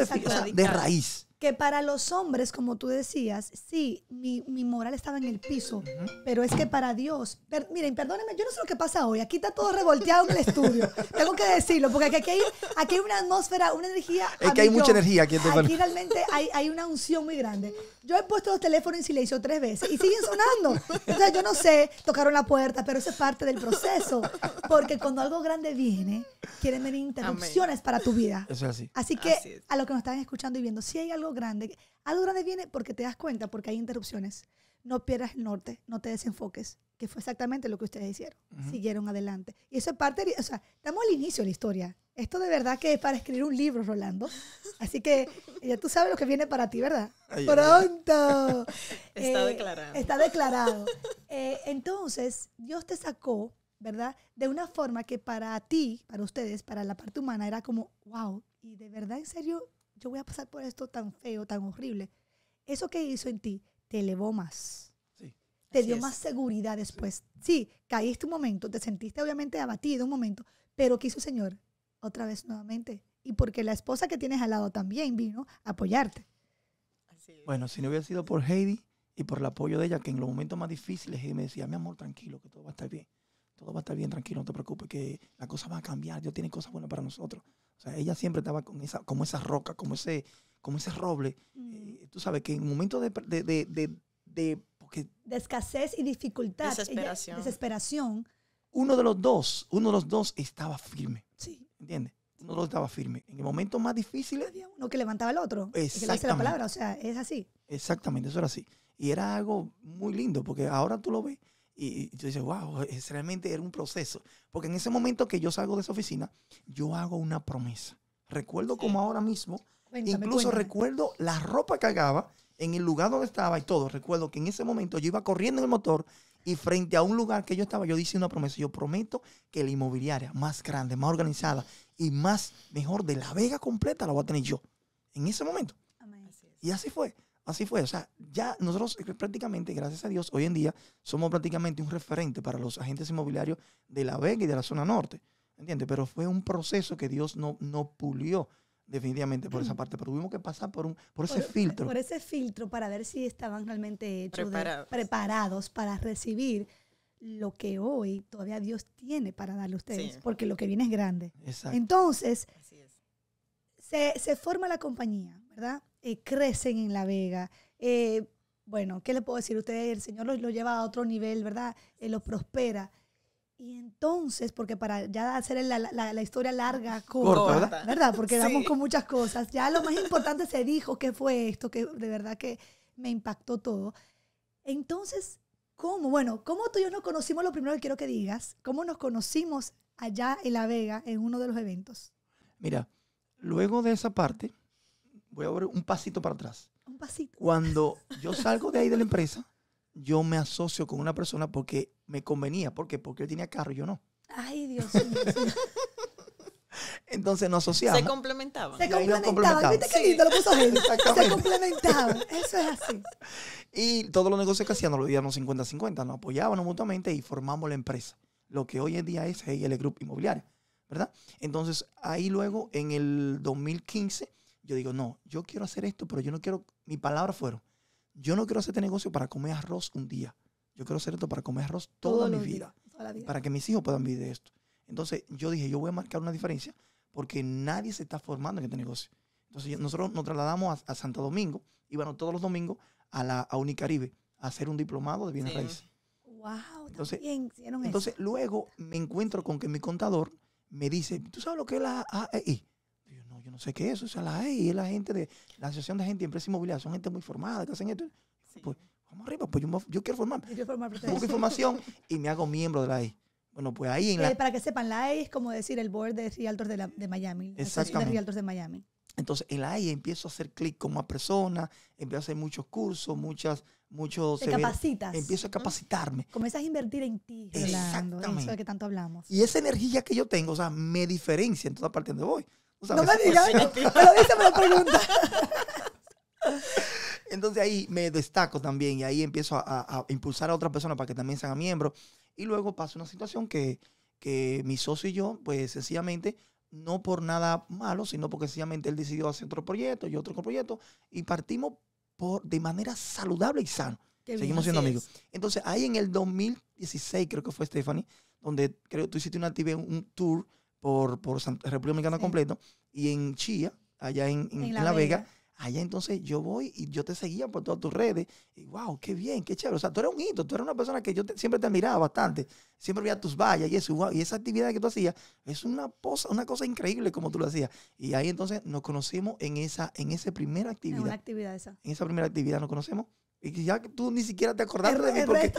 sacó de raíz que para los hombres, como tú decías, sí, mi, moral estaba en el piso, pero es que para Dios, miren, perdónenme, yo no sé lo que pasa hoy, aquí está todo revolteado en el estudio, tengo que decirlo, porque aquí hay, aquí una atmósfera, una energía... Es que hay mucha energía aquí. Este aquí realmente hay, una unción muy grande. Yo he puesto los teléfonos en silencio tres veces y siguen sonando. O sea, yo no sé, tocaron la puerta, pero eso es parte del proceso, porque cuando algo grande viene, quieren venir interrupciones para tu vida. Eso es así. Así que a lo que nos están escuchando y viendo, si hay algo grande. Algo grande viene porque te das cuenta, porque hay interrupciones. No pierdas el norte, no te desenfoques, que fue exactamente lo que ustedes hicieron. Siguieron adelante. Y eso es parte, o sea, estamos al inicio de la historia. Esto de verdad que es para escribir un libro, Rolando. Así que ya tú sabes lo que viene para ti, ¿verdad? Pronto. está eh, declarado. Está declarado. Eh, entonces, Dios te sacó, ¿verdad? De una forma que para ti, para ustedes, para la parte humana, era como, wow, y de verdad, en serio, yo voy a pasar por esto tan feo, tan horrible. Eso que hizo en ti te elevó más. Sí. Te dio más seguridad después. Sí. caíste un momento, te sentiste obviamente abatido un momento, pero ¿qué el Señor? Otra vez nuevamente. Y porque la esposa que tienes al lado también vino a apoyarte. Bueno, si no hubiera sido por Heidi y por el apoyo de ella, que en los momentos más difíciles me decía, mi amor, tranquilo, que todo va a estar bien todo va a estar bien, tranquilo, no te preocupes, que la cosa va a cambiar, Dios tiene cosas buenas para nosotros. O sea, ella siempre estaba con esa, como esa roca, como ese, como ese roble. Mm. Eh, tú sabes que en momentos de, de, de, de, porque de escasez y dificultad, desesperación. Uno de los dos, uno de los dos estaba firme. Sí. ¿Entiendes? Uno de los dos estaba firme. En el momento más difícil uno que levantaba al otro. Exactamente. Que le hace la palabra, o sea, es así. Exactamente, eso era así. Y era algo muy lindo, porque ahora tú lo ves y yo dije, wow, realmente era un proceso. Porque en ese momento que yo salgo de esa oficina, yo hago una promesa. Recuerdo como ahora mismo, incluso recuerdo la ropa que hagaba en el lugar donde estaba y todo. Recuerdo que en ese momento yo iba corriendo en el motor y frente a un lugar que yo estaba, yo hice una promesa. Yo prometo que la inmobiliaria más grande, más organizada y más mejor de la Vega completa la voy a tener yo. En ese momento. Y así fue. Así fue. O sea, ya nosotros eh, prácticamente, gracias a Dios, hoy en día somos prácticamente un referente para los agentes inmobiliarios de La Vega y de la zona norte. ¿Entiendes? Pero fue un proceso que Dios no, no pulió definitivamente por esa mm. parte, pero tuvimos que pasar por, un, por ese eh, filtro. Por ese filtro para ver si estaban realmente hechos preparados. para recibir lo que hoy todavía Dios tiene para darle a ustedes, porque lo que viene es grande. Exacto. Entonces, se, se, forma la compañía, ¿verdad? Eh, crecen en La Vega. Eh, bueno, ¿qué le puedo decir? Ustedes, el Señor lo, lo lleva a otro nivel, ¿verdad? Eh, lo prospera. Y entonces, porque para ya hacer la, la, historia larga, corta, ¿verdad? Porque vamos damos con muchas cosas. Ya lo más importante se dijo que fue esto, que de verdad que me impactó todo. Entonces, ¿cómo? Bueno, ¿cómo tú y yo nos conocimos? Lo primero que quiero que digas, ¿cómo nos conocimos allá en La Vega en uno de los eventos? Mira, luego de esa parte, voy a ver un pasito para atrás. Un pasito. Cuando yo salgo de ahí de la empresa, yo me asocio con una persona porque me convenía. ¿Por qué? Porque él tenía carro y yo no. Ay, Dios mío. Entonces nos asociamos. Se complementaban. Se complementaban. complementaban. ¿Viste lo puso él? Se complementaban. Eso es así. Y todos los negocios que hacíamos lo dividíamos 50-50. Nos apoyábamos mutuamente y formamos la empresa. Lo que hoy en día es el Group Inmobiliario. ¿Verdad? Entonces, ahí luego, en el 2015, yo digo, no, yo quiero hacer esto, pero yo no quiero, mi palabra fueron, yo no quiero hacer este negocio para comer arroz un día. Yo quiero hacer esto para comer arroz toda mi vida, Para que mis hijos puedan vivir de esto. Entonces yo dije, yo voy a marcar una diferencia porque nadie se está formando en este negocio. Entonces nosotros nos trasladamos a, Santo Domingo, íbamos todos los domingos a, la, a Unicaribe a hacer un diplomado de bienes raíces. Wow, entonces, entonces luego me encuentro con que mi contador me dice, ¿tú sabes lo que es la AEI? no sé qué es eso, o sea, la AI es la gente de la Asociación de Gente de Empresa Inmobiliaria, son gente muy formada que hacen esto. Pues, vamos arriba, pues yo, quiero formar, Yo quiero formar información y me hago miembro de la AI. Bueno, pues ahí en Para que sepan, la AI es como decir el board de Realtors de, de Miami. Exactamente. De de Miami. Entonces, en la AI empiezo a hacer clic con más personas, empiezo a hacer muchos cursos, muchas, muchos... Te capacitas. Empiezo a capacitarme. Comienzas a invertir en ti, Exactamente. eso de que tanto hablamos. Y esa energía que yo tengo, o sea, me diferencia en toda parte donde voy no me digas, pero pregunta. Entonces ahí me destaco también y ahí empiezo a, impulsar a otras personas para que también sean miembros. Y luego pasa una situación que, mi socio y yo, pues sencillamente, no por nada malo, sino porque sencillamente él decidió hacer otro proyecto, y otro proyecto, y partimos por, de manera saludable y sano, Seguimos siendo amigos. Entonces ahí en el 2016, creo que fue Stephanie, donde creo tú hiciste una, un tour por, por República Dominicana completo, y en Chía, allá en, La, Vega, allá entonces yo voy y yo te seguía por todas tus redes. Y wow, qué bien, qué chévere. O sea, tú eres un hito, tú eres una persona que yo siempre te admiraba bastante. Siempre veía tus vallas y eso, Y esa actividad que tú hacías es una cosa, una cosa increíble como tú lo hacías. Y ahí entonces nos conocimos en esa, en esa primera actividad. actividad esa. En esa primera actividad nos conocemos y ya tú ni siquiera te acordaste de mí. porque,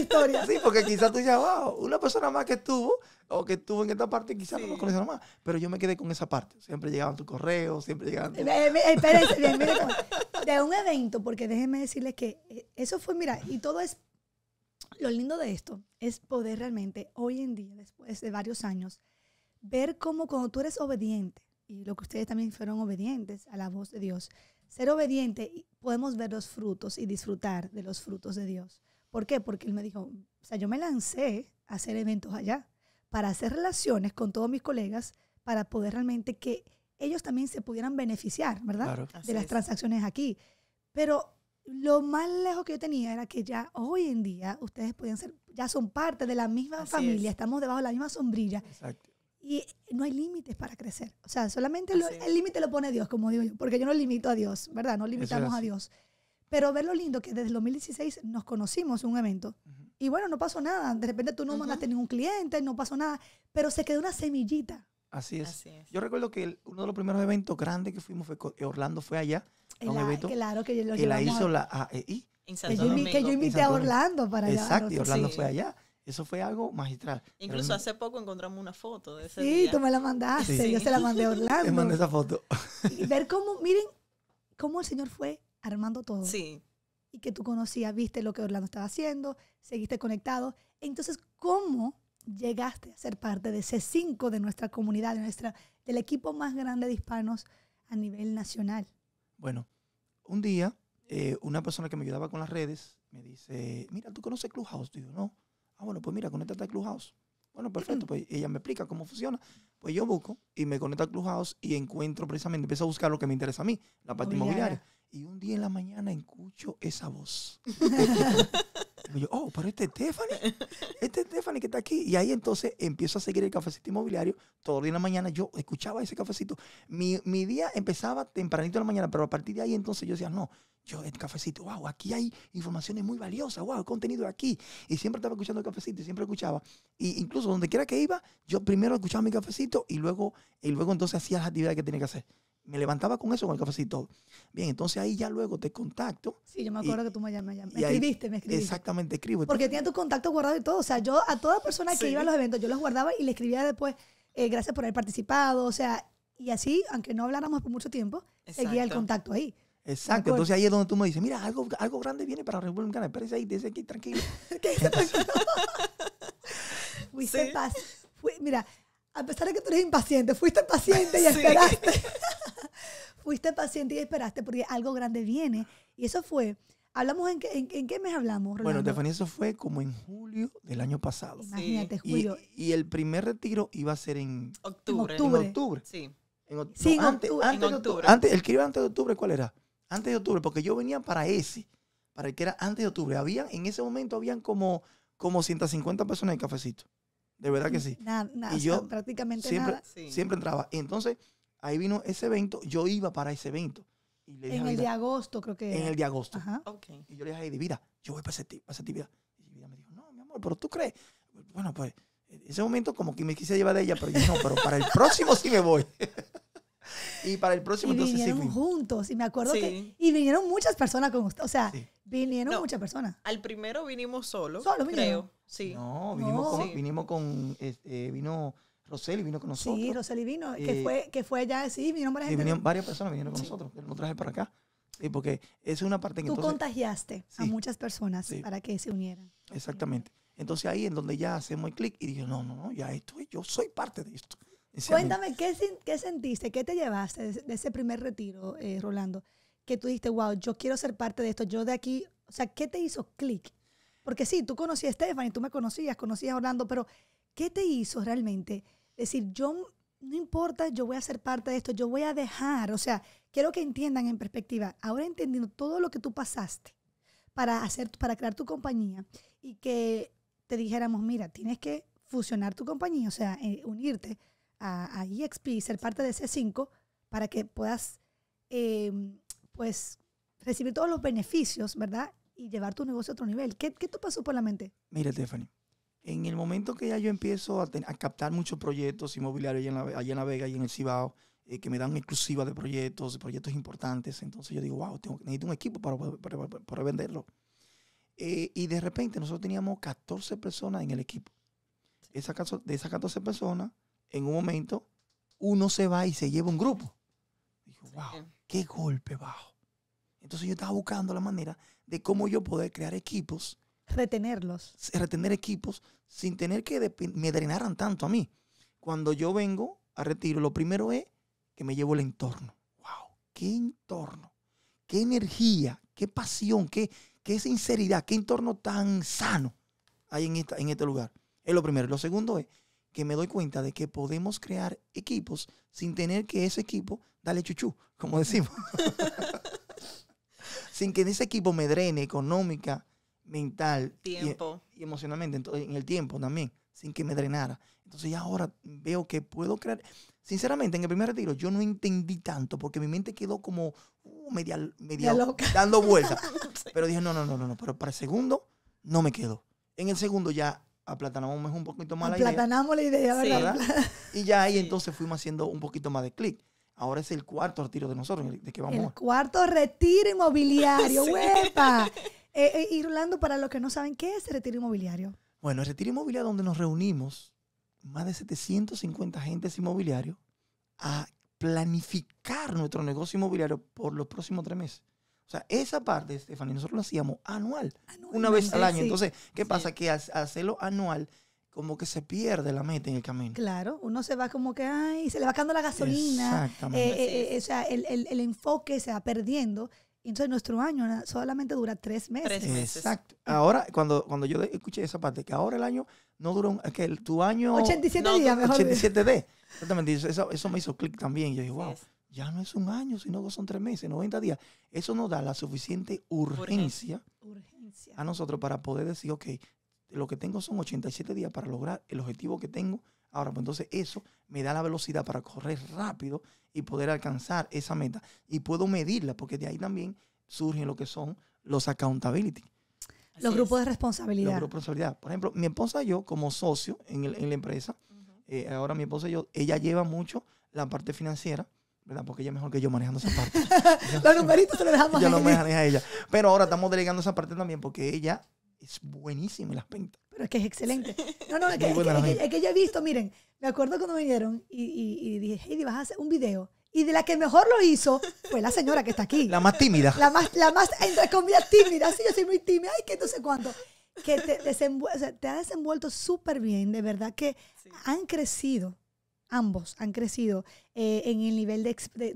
historia. sí, porque quizás tú ya wow, una persona más que estuvo, o que estuvo en esta parte, quizás no lo conocieron más. Pero yo me quedé con esa parte. Siempre llegaban tus correos, siempre llegaban. Eh, eh, espérense, mire, de un evento, porque déjenme decirles que eh, eso fue, mira, y todo es. Lo lindo de esto es poder realmente, hoy en día, después de varios años, ver cómo cuando tú eres obediente, y lo que ustedes también fueron obedientes a la voz de Dios, ser obediente, podemos ver los frutos y disfrutar de los frutos de Dios. ¿Por qué? Porque él me dijo, o sea, yo me lancé a hacer eventos allá, para hacer relaciones con todos mis colegas, para poder realmente que ellos también se pudieran beneficiar, ¿verdad? De las transacciones aquí. Pero lo más lejos que yo tenía era que ya hoy en día ustedes podían ser, ya son parte de la misma familia, estamos debajo de la misma sombrilla. Exacto. Y no hay límites para crecer. O sea, solamente el límite lo pone Dios, como digo yo, porque yo no limito a Dios, ¿verdad? No limitamos a Dios. Pero ver lo lindo que desde el 2016 nos conocimos en un evento. Y bueno, no pasó nada. De repente tú no mandaste ningún cliente, no pasó nada. Pero se quedó una semillita. Así es. Yo recuerdo que uno de los primeros eventos grandes que fuimos fue eh, Orlando, fue allá. El, evento claro, que, lo la hizo la AEI. Que yo, invité a Orlando para allá. Exacto, y Orlando fue allá. Eso fue algo magistral. Incluso hace poco encontramos una foto de ese Sí, tú me la mandaste, yo se la mandé a Orlando. Te mandé esa foto. Y ver cómo, miren, cómo el Señor fue armando todo. Sí. Y que tú conocías, viste lo que Orlando estaba haciendo, seguiste conectado. Entonces, ¿cómo llegaste a ser parte de ese 5 de nuestra comunidad, nuestra, del equipo más grande de hispanos a nivel nacional? Bueno, un día, eh, una persona que me ayudaba con las redes me dice, mira, ¿tú conoces Clubhouse? Digo, no. Ah, bueno, pues mira, conéctate a Clubhouse. Bueno, perfecto, pues ella me explica cómo funciona. Pues yo busco y me conecto a Clubhouse y encuentro precisamente, empiezo a buscar lo que me interesa a mí, la parte oh, inmobiliaria. Y un día en la mañana escucho esa voz. Y este, pues yo, oh, pero este es Stephanie, este Stephanie que está aquí. Y ahí entonces empiezo a seguir el cafecito inmobiliario. Todo el día en la mañana yo escuchaba ese cafecito. Mi, día empezaba tempranito en la mañana, pero a partir de ahí entonces yo decía, no, yo el cafecito, wow, aquí hay informaciones muy valiosas, wow, contenido aquí. Y siempre estaba escuchando el cafecito, siempre escuchaba. Y incluso donde quiera que iba, yo primero escuchaba mi cafecito y luego, y luego entonces hacía las actividades que tenía que hacer me levantaba con eso, con el cafecito. Bien, entonces ahí ya luego te contacto. Sí, yo me acuerdo que tú me llamaste. Me escribiste, me escribiste. Exactamente, escribo. Porque tenía tus contactos guardados y todo. O sea, yo a toda persona que iba a los eventos, yo los guardaba y le escribía después, eh, gracias por haber participado. O sea, y así, aunque no habláramos por mucho tiempo, seguía el contacto ahí. Exacto, entonces ahí es donde tú me dices, mira, algo, algo grande viene para República Dominicana, espérese ahí, dice aquí, tranquilo. ¿Qué? Fuiste mira, a pesar de que tú eres impaciente, fuiste paciente y esperaste. fuiste paciente y esperaste porque algo grande viene. Y eso fue. Hablamos en, en, en qué mes hablamos. Rolando? Bueno, eso fue como en julio del año pasado. Imagínate, julio. Y, el primer retiro iba a ser en octubre. octubre. Sí. En octubre. Sí, antes, Antes, de octubre. Antes, el que iba antes de octubre, ¿cuál era? Antes de octubre, porque yo venía para ese, para el que era antes de octubre. Habían, en ese momento habían como, como 150 personas en cafecito. De verdad que sí. Y yo prácticamente siempre, nada. Siempre entraba. Y entonces, ahí vino ese evento. Yo iba para ese evento. en el de agosto, creo que. En el de agosto. Ajá. Okay. Y yo le dije a Heidi, vida yo voy para esa actividad. Y ella me dijo, no, mi amor, pero tú crees. Bueno, pues, ese momento como que me quise llevar de ella, pero yo no, pero para el próximo sí me voy. y para el próximo y entonces vinieron sí, juntos y me acuerdo que y vinieron muchas personas con usted o sea vinieron muchas personas al primero vinimos solo, solo creo no, vinimos con, vinimos eh, vino Roseli vino con nosotros. Sí, Roseli vino, que eh, fue, que fue allá, sí, vinieron varias, gente. vinieron varias personas, vinieron con nosotros, pero no traje para acá. Sí, porque es una parte que... Tú contagiaste a muchas personas para que se unieran. Exactamente. Entonces ahí en donde ya hacemos el clic y dije, no, no, no, ya esto, yo soy parte de esto. Cuéntame, ¿qué, ¿qué, sentiste? ¿Qué te llevaste de ese primer retiro, eh, Rolando? Que tú dijiste, wow, yo quiero ser parte de esto, yo de aquí, o sea, ¿qué te hizo clic porque sí, tú conocías a Stephanie, tú me conocías, conocías a Orlando, pero ¿qué te hizo realmente? decir, yo no importa, yo voy a ser parte de esto, yo voy a dejar, o sea, quiero que entiendan en perspectiva, ahora entendiendo todo lo que tú pasaste para, hacer, para crear tu compañía y que te dijéramos, mira, tienes que fusionar tu compañía, o sea, eh, unirte a, a, e y ser parte de C5 para que puedas, em, pues, recibir todos los beneficios, ¿verdad? y llevar tu negocio a otro nivel. ¿Qué, qué te pasó por la mente? Mira, Stephanie, en el momento que ya yo empiezo a, captar muchos proyectos inmobiliarios allá en, la, Vega y en el Cibao, eh, que me dan exclusiva de proyectos, proyectos importantes, entonces yo digo, wow, tengo, necesito un equipo para, para, para, venderlo. Eh, y de repente nosotros teníamos 14 personas en el equipo. Esa, de esas 14 personas, en un momento, uno se va y se lleva un grupo. Digo, wow, qué golpe bajo. Entonces yo estaba buscando la manera de cómo yo poder crear equipos. Retenerlos. Retener equipos sin tener que me drenaran tanto a mí. Cuando yo vengo a retiro, lo primero es que me llevo el entorno. ¡Wow! ¡Qué entorno! ¡Qué energía! ¡Qué pasión! ¡Qué, qué sinceridad! ¡Qué entorno tan sano hay en, este lugar! Es lo primero. Lo segundo es que me doy cuenta de que podemos crear equipos sin tener que ese equipo dale chuchu como decimos. sin que en ese equipo me drene económica, mental e-, tiempo. Y, emocionalmente, emocionalmente, en el tiempo también, sin que me drenara. Entonces ya ahora veo que puedo crear. Sinceramente, en el primer retiro yo no entendí tanto porque mi mente quedó como uh, media, dando vueltas. Pero dije, no, no, no, no, pero para el segundo no me quedo. En el segundo ya aplatanamos un poquito más la idea. Aplatanamos la idea, ¿verdad? Y ya ahí entonces fuimos haciendo un poquito más de clic. Ahora es el cuarto retiro de nosotros, de que vamos. El cuarto retiro inmobiliario, ¡Wepa! huepa. Eh, eh, y Rolando, para los que no saben, ¿qué es el retiro inmobiliario? Bueno, el retiro inmobiliario donde nos reunimos más de 750 agentes inmobiliarios a planificar nuestro negocio inmobiliario por los próximos tres meses. O sea, esa parte, Stephanie, nosotros lo hacíamos anual, una vez al año. Entonces, ¿qué pasa? Que hacerlo anual como que se pierde la meta en el camino. Claro, uno se va como que, ay, se le va quedando la gasolina. Eh, Exactamente. Eh, eh, o sea, el, enfoque se va perdiendo. Entonces nuestro año solamente dura tres meses. Tres meses. Exacto. Ahora, cuando, cuando yo escuché esa parte, que ahora el año no dura, un, que tu año... 87 días, 87 d Exactamente, eso, me hizo clic también. Yo dije, wow, ya no es un año, sino que son tres meses, 90 días. Eso nos da la suficiente urgencia, urgencia. a nosotros para poder decir, ok, lo que tengo son 87 días para lograr el objetivo que tengo ahora. Pues, entonces eso me da la velocidad para correr rápido y poder alcanzar esa meta. Y puedo medirla porque de ahí también surgen lo que son los accountability. los grupos de responsabilidad. Los grupos de responsabilidad. Por ejemplo, mi esposa y yo, como socio en, la empresa, eh, ahora mi esposa y yo, ella lleva mucho la parte financiera, ¿verdad? Porque ella es mejor que yo manejando esa parte. los numeritos se los dejamos a ella. Yo manejo a ella. Pero ahora estamos delegando esa parte también porque ella es buenísimo las pintas. Pero es que es excelente. No, no, es que, es, que, yo he visto, miren, me acuerdo cuando vinieron y, y, y dije, Heidi, vas a hacer un video. Y de la que mejor lo hizo fue la señora que está aquí. La más tímida. La más, la más entre comillas, tímida. Sí, yo soy muy tímida. Ay, que no sé cuánto. Que te, te ha desenvuelto súper bien. De verdad que han crecido ambos han crecido eh, en el nivel de,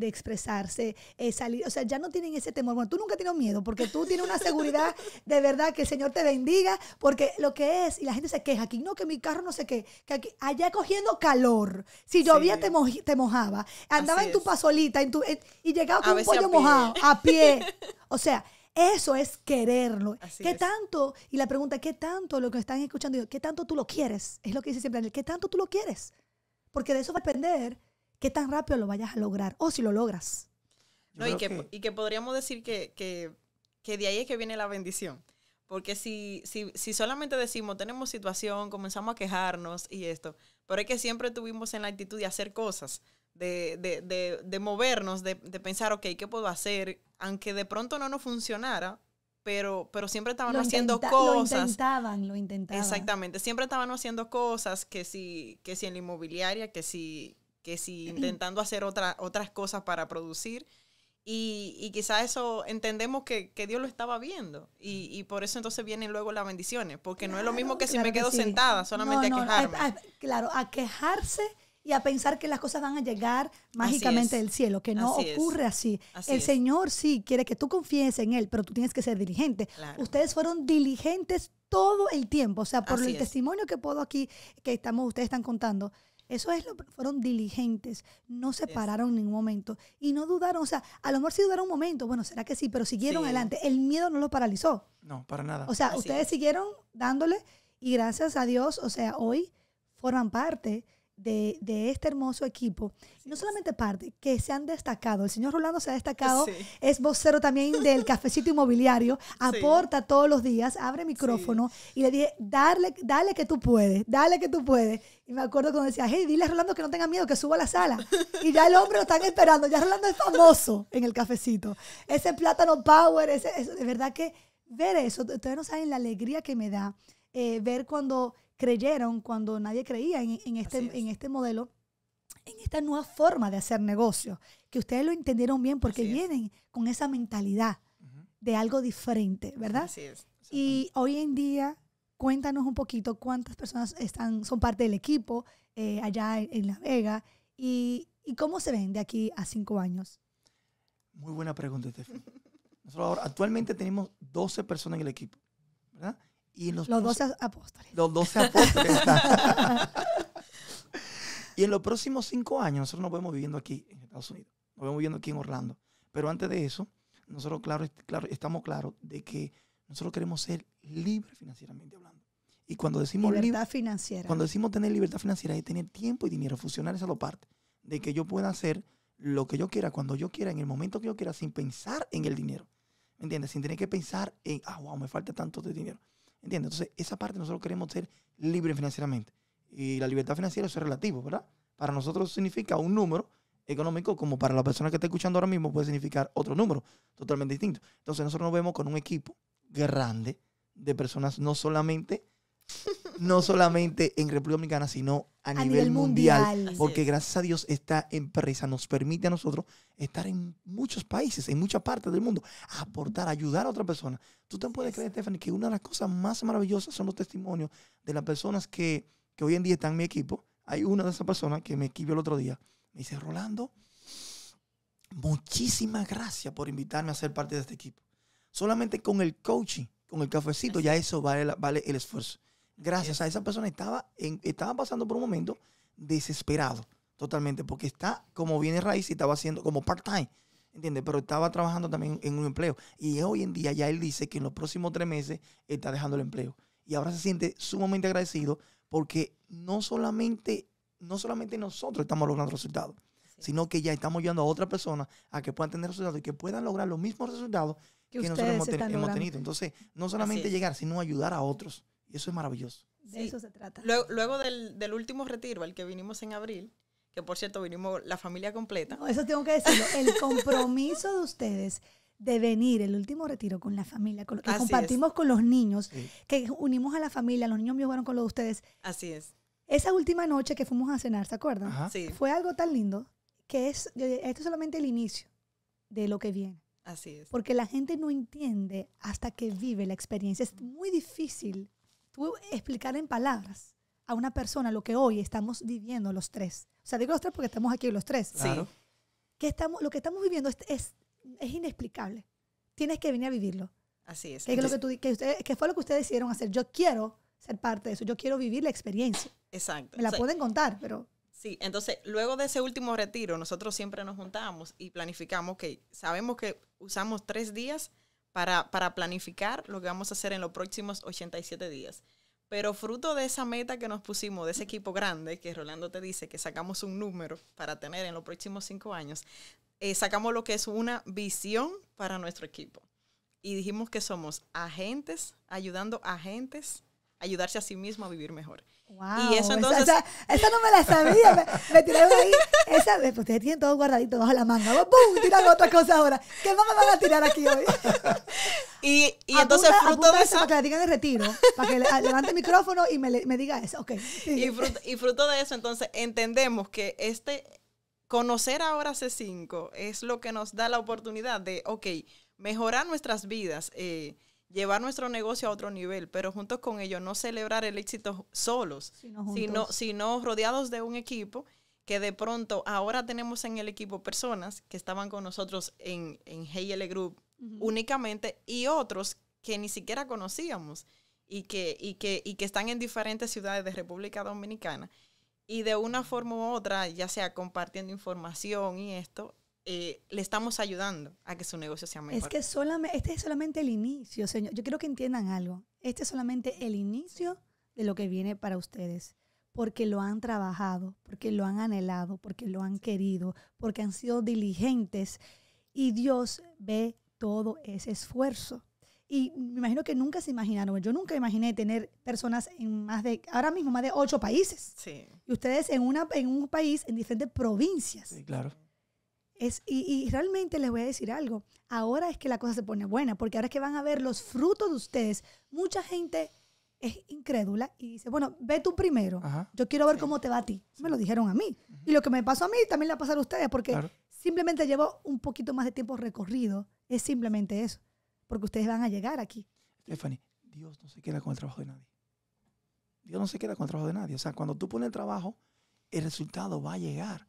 expresarse, eh, salir, o sea, ya no tienen ese temor. Bueno, tú nunca tienes miedo porque tú tienes una seguridad de verdad que el Señor te bendiga, porque lo que es, y la gente se queja aquí, no, que mi carro no sé qué, que aquí, allá cogiendo calor, si llovía te, mojaba, andaba en tu pasolita eh, y llegaba con un pollo mojado, a pie. O sea, eso es quererlo. ¿Qué tanto? Y la pregunta, ¿qué tanto lo que están escuchando? ¿Qué tanto tú lo quieres? Es lo que dice siempre ¿Qué tanto tú lo quieres? Porque de eso va a depender qué tan rápido lo vayas a lograr o si lo logras. y, que, podríamos decir que, de ahí es que viene la bendición. Porque si, solamente decimos, tenemos situación, comenzamos a quejarnos y esto, pero es que siempre tuvimos en la actitud de hacer cosas, de, de movernos, de, pensar, ok, ¿qué puedo hacer? Aunque de pronto no nos funcionara, pero, pero siempre estaban haciendo cosas. Lo intentaban, lo intentaban. Exactamente, siempre estaban haciendo cosas que si, que si en la inmobiliaria, que si, que si intentando hacer otras cosas para producir. Y, y quizás eso entendemos que, Dios lo estaba viendo. Y, por eso entonces vienen luego las bendiciones. Porque no es lo mismo que si me quedo sentada solamente a quejarme. claro, a quejarse y a pensar que las cosas van a llegar mágicamente del cielo, que no ocurre así. El Señor sí quiere que tú confíes en Él, pero tú tienes que ser diligente. Ustedes fueron diligentes todo el tiempo, o sea, por el testimonio que puedo aquí, que estamos, ustedes están contando, eso es lo fueron diligentes, no se pararon en ningún momento y no dudaron, o sea, a lo mejor sí dudaron un momento, bueno, será que sí, pero siguieron adelante. El miedo no los paralizó. No, para nada. O sea, ustedes siguieron dándole y gracias a Dios, o sea, hoy forman parte de, este hermoso equipo. no solamente parte, que se han destacado. El señor Rolando se ha destacado, es vocero también del cafecito inmobiliario, aporta todos los días, abre micrófono y le dije, dale, que tú puedes, dale que tú puedes. Y me acuerdo cuando decía, hey, dile a Rolando que no tenga miedo, que suba a la sala. Y ya el hombre lo están esperando, ya Rolando es famoso en el cafecito. Ese plátano power, es, de verdad que ver eso, ustedes no saben la alegría que me da eh, ver cuando creyeron cuando nadie creía en, este, en este modelo, en esta nueva forma de hacer negocio, que ustedes lo entendieron bien porque vienen con esa mentalidad de algo diferente, ¿verdad? Así es. Y hoy en día, cuéntanos un poquito cuántas personas están, son parte del equipo eh, allá en, La Vega y, cómo se ven de aquí a cinco años. Muy buena pregunta, Stephanie. actualmente tenemos 12 personas en el equipo, ¿verdad? los doce apóstoles. Los doce apóstoles. y en los próximos cinco años, nosotros nos vemos viviendo aquí en Estados Unidos, nos vemos viviendo aquí en Orlando. Pero antes de eso, nosotros claro, claro, estamos claros de que nosotros queremos ser libres financieramente hablando. Y cuando decimos libertad financiera. Cuando decimos tener libertad financiera es tener tiempo y dinero, fusionar esa dos parte, de que yo pueda hacer lo que yo quiera, cuando yo quiera, en el momento que yo quiera, sin pensar en el dinero. ¿Me entiendes? Sin tener que pensar en, ah, wow, me falta tanto de dinero. ¿Entiendes? Entonces, esa parte nosotros queremos ser libres financieramente. Y la libertad financiera es relativo, ¿verdad? Para nosotros significa un número económico, como para la persona que está escuchando ahora mismo puede significar otro número totalmente distinto. Entonces, nosotros nos vemos con un equipo grande de personas, no solamente no solamente en República Dominicana, sino a, nivel, mundial. Porque gracias a Dios esta empresa nos permite a nosotros estar en muchos países, en muchas partes del mundo, aportar, ayudar a otra persona. Tú te puedes creer, Stephanie, que una de las cosas más maravillosas son los testimonios de las personas que, hoy en día están en mi equipo. Hay una de esas personas que me escribió el otro día. Me dice, Rolando, muchísimas gracias por invitarme a ser parte de este equipo. Solamente con el coaching, con el cafecito, ya eso vale el esfuerzo gracias a esa persona estaba, en, estaba pasando por un momento desesperado, totalmente, porque está como viene raíz y estaba haciendo como part-time, ¿entiendes? Pero estaba trabajando también en un empleo. Y hoy en día ya él dice que en los próximos tres meses está dejando el empleo. Y ahora se siente sumamente agradecido porque no solamente, no solamente nosotros estamos logrando resultados, sino que ya estamos ayudando a otras personas a que puedan tener resultados y que puedan lograr los mismos resultados que, nosotros hemos tenido. Entonces, no solamente llegar, sino ayudar a otros eso es maravilloso. De eso se trata. Luego, del, último retiro, al que vinimos en abril, que por cierto vinimos la familia completa. eso tengo que decirlo. El compromiso de ustedes de venir el último retiro con la familia, con que compartimos con los niños, que unimos a la familia, los niños me jugaron con los de ustedes. Así es. Esa última noche que fuimos a cenar, ¿se acuerdan? Fue algo tan lindo que es, esto es solamente el inicio de lo que viene. Así es. Porque la gente no entiende hasta que vive la experiencia. Es muy difícil tú explicar en palabras a una persona lo que hoy estamos viviendo los tres. O sea, digo los tres porque estamos aquí los tres. Claro. Que estamos, lo que estamos viviendo es, es, inexplicable. Tienes que venir a vivirlo. Así es. Que, lo que, tú, que, que fue lo que ustedes decidieron hacer. Yo quiero ser parte de eso. Yo quiero vivir la experiencia. Exacto. Me la pueden contar, pero... Sí, entonces luego de ese último retiro, nosotros siempre nos juntábamos y planificamos que sabemos que usamos tres días para, planificar lo que vamos a hacer en los próximos 87 días. Pero fruto de esa meta que nos pusimos, de ese equipo grande, que Rolando te dice que sacamos un número para tener en los próximos cinco años, eh, sacamos lo que es una visión para nuestro equipo. Y dijimos que somos agentes, ayudando a agentes a ayudarse a sí mismos a vivir mejor. Wow, y eso entonces. Esa, no me la sabía. Me, tiraron ahí. Esa, pues, ustedes tienen todo guardadito bajo la manga. ¡Bum! Pues, Tiran otra cosa ahora. ¿Qué más me van a tirar aquí hoy? Y, entonces, fruto de eso. Para que le digan el retiro. Para que levante el micrófono y me, me diga eso. Ok. Y, fruto, y fruto de eso, entonces, entendemos que este. Conocer ahora C5 es lo que nos da la oportunidad de, ok, mejorar nuestras vidas. Eh, llevar nuestro negocio a otro nivel, pero juntos con ellos, no celebrar el éxito solos, sino, sino, rodeados de un equipo que de pronto ahora tenemos en el equipo personas que estaban con nosotros en, en GL Group únicamente y otros que ni siquiera conocíamos y que, y, que, y que están en diferentes ciudades de República Dominicana. Y de una forma u otra, ya sea compartiendo información y esto, eh, le estamos ayudando a que su negocio sea mejor. Es que solamente, este es solamente el inicio, señor. Yo quiero que entiendan algo. Este es solamente el inicio de lo que viene para ustedes, porque lo han trabajado, porque lo han anhelado, porque lo han querido, porque han sido diligentes y Dios ve todo ese esfuerzo. Y me imagino que nunca se imaginaron, yo nunca imaginé tener personas en más de, ahora mismo más de ocho países. Sí. Y ustedes en, una, en un país, en diferentes provincias. Sí, claro y, realmente les voy a decir algo, ahora es que la cosa se pone buena, porque ahora es que van a ver los frutos de ustedes. Mucha gente es incrédula y dice, bueno, ve tú primero, yo quiero ver cómo te va a ti. Me lo dijeron a mí. Y lo que me pasó a mí también le va a pasar a ustedes, porque simplemente llevo un poquito más de tiempo recorrido. Es simplemente eso, porque ustedes van a llegar aquí. Stephanie, Dios no se queda con el trabajo de nadie. Dios no se queda con el trabajo de nadie. O sea, cuando tú pones el trabajo, el resultado va a llegar.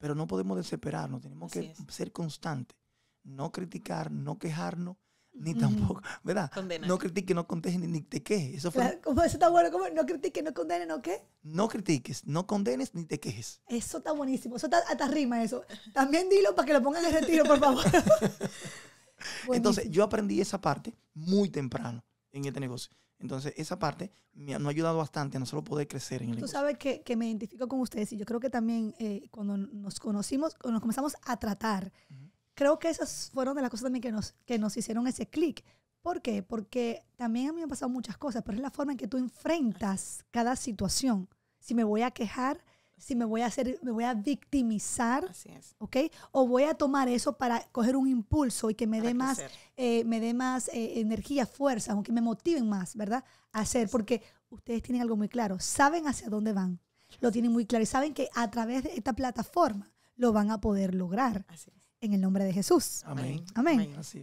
Pero no podemos desesperarnos, tenemos que ser constantes, no criticar, no quejarnos, ni tampoco, ¿verdad? No critiques, no condenes, ni te quejes. Eso fue. eso está bueno, ¿Cómo? no critiques, no condenes, no qué. No critiques, no condenes, ni te quejes. Eso está buenísimo, eso está, hasta rima eso. También dilo para que lo pongan en retiro, por favor. Entonces, yo aprendí esa parte muy temprano en este negocio. Entonces, esa parte me, ha ayudado bastante a solo poder crecer en el Tú sabes que, que, me identifico con ustedes y yo creo que también eh, cuando nos conocimos, cuando nos comenzamos a tratar, creo que esas fueron de las cosas también que nos, que nos hicieron ese clic. ¿Por qué? Porque también a mí me han pasado muchas cosas, pero es la forma en que tú enfrentas cada situación. Si me voy a quejar, si me voy a hacer, me voy a victimizar, ¿ok? O voy a tomar eso para coger un impulso y que me dé más, eh, me dé más eh, energía, fuerza, aunque me motiven más, ¿verdad? A hacer, porque ustedes tienen algo muy claro, saben hacia dónde van, lo tienen muy claro y saben que a través de esta plataforma lo van a poder lograr. En el nombre de Jesús. Amén.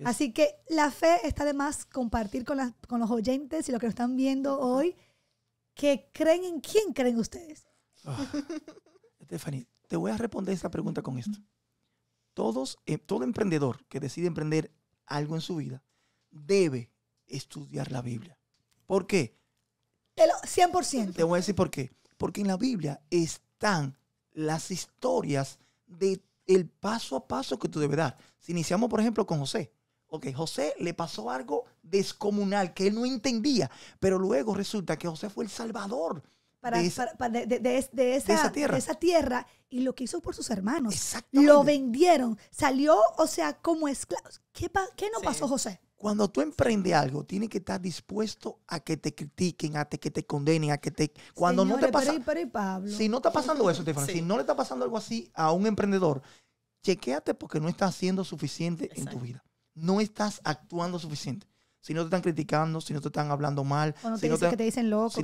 Así, que la fe está de más compartir con, las, con los oyentes y los que nos están viendo hoy que creen en quién creen ustedes Ah. Stephanie, te voy a responder esta pregunta con esto. Todos, eh, todo emprendedor que decide emprender algo en su vida debe estudiar la Biblia. ¿Por qué? 100%. Te voy a decir por qué. Porque en la Biblia están las historias de el paso a paso que tú debes dar. Si iniciamos, por ejemplo, con José. Ok, José le pasó algo descomunal que él no entendía, pero luego resulta que José fue el salvador para, de, esa, de, de, esa, tierra. y lo que hizo por sus hermanos. Lo vendieron, salió, o sea, como esclavo. ¿Qué, no pasó, José? Cuando tú emprendes algo, tienes que estar dispuesto a que te critiquen, a que te condenen, a que te... Cuando no te pasa... Si no está pasando eso, Estefan, si no le está pasando algo así a un emprendedor, chequéate porque no estás haciendo suficiente en tu vida. No estás actuando suficiente si no te están criticando, si no te están hablando mal, si no te, dicen loco,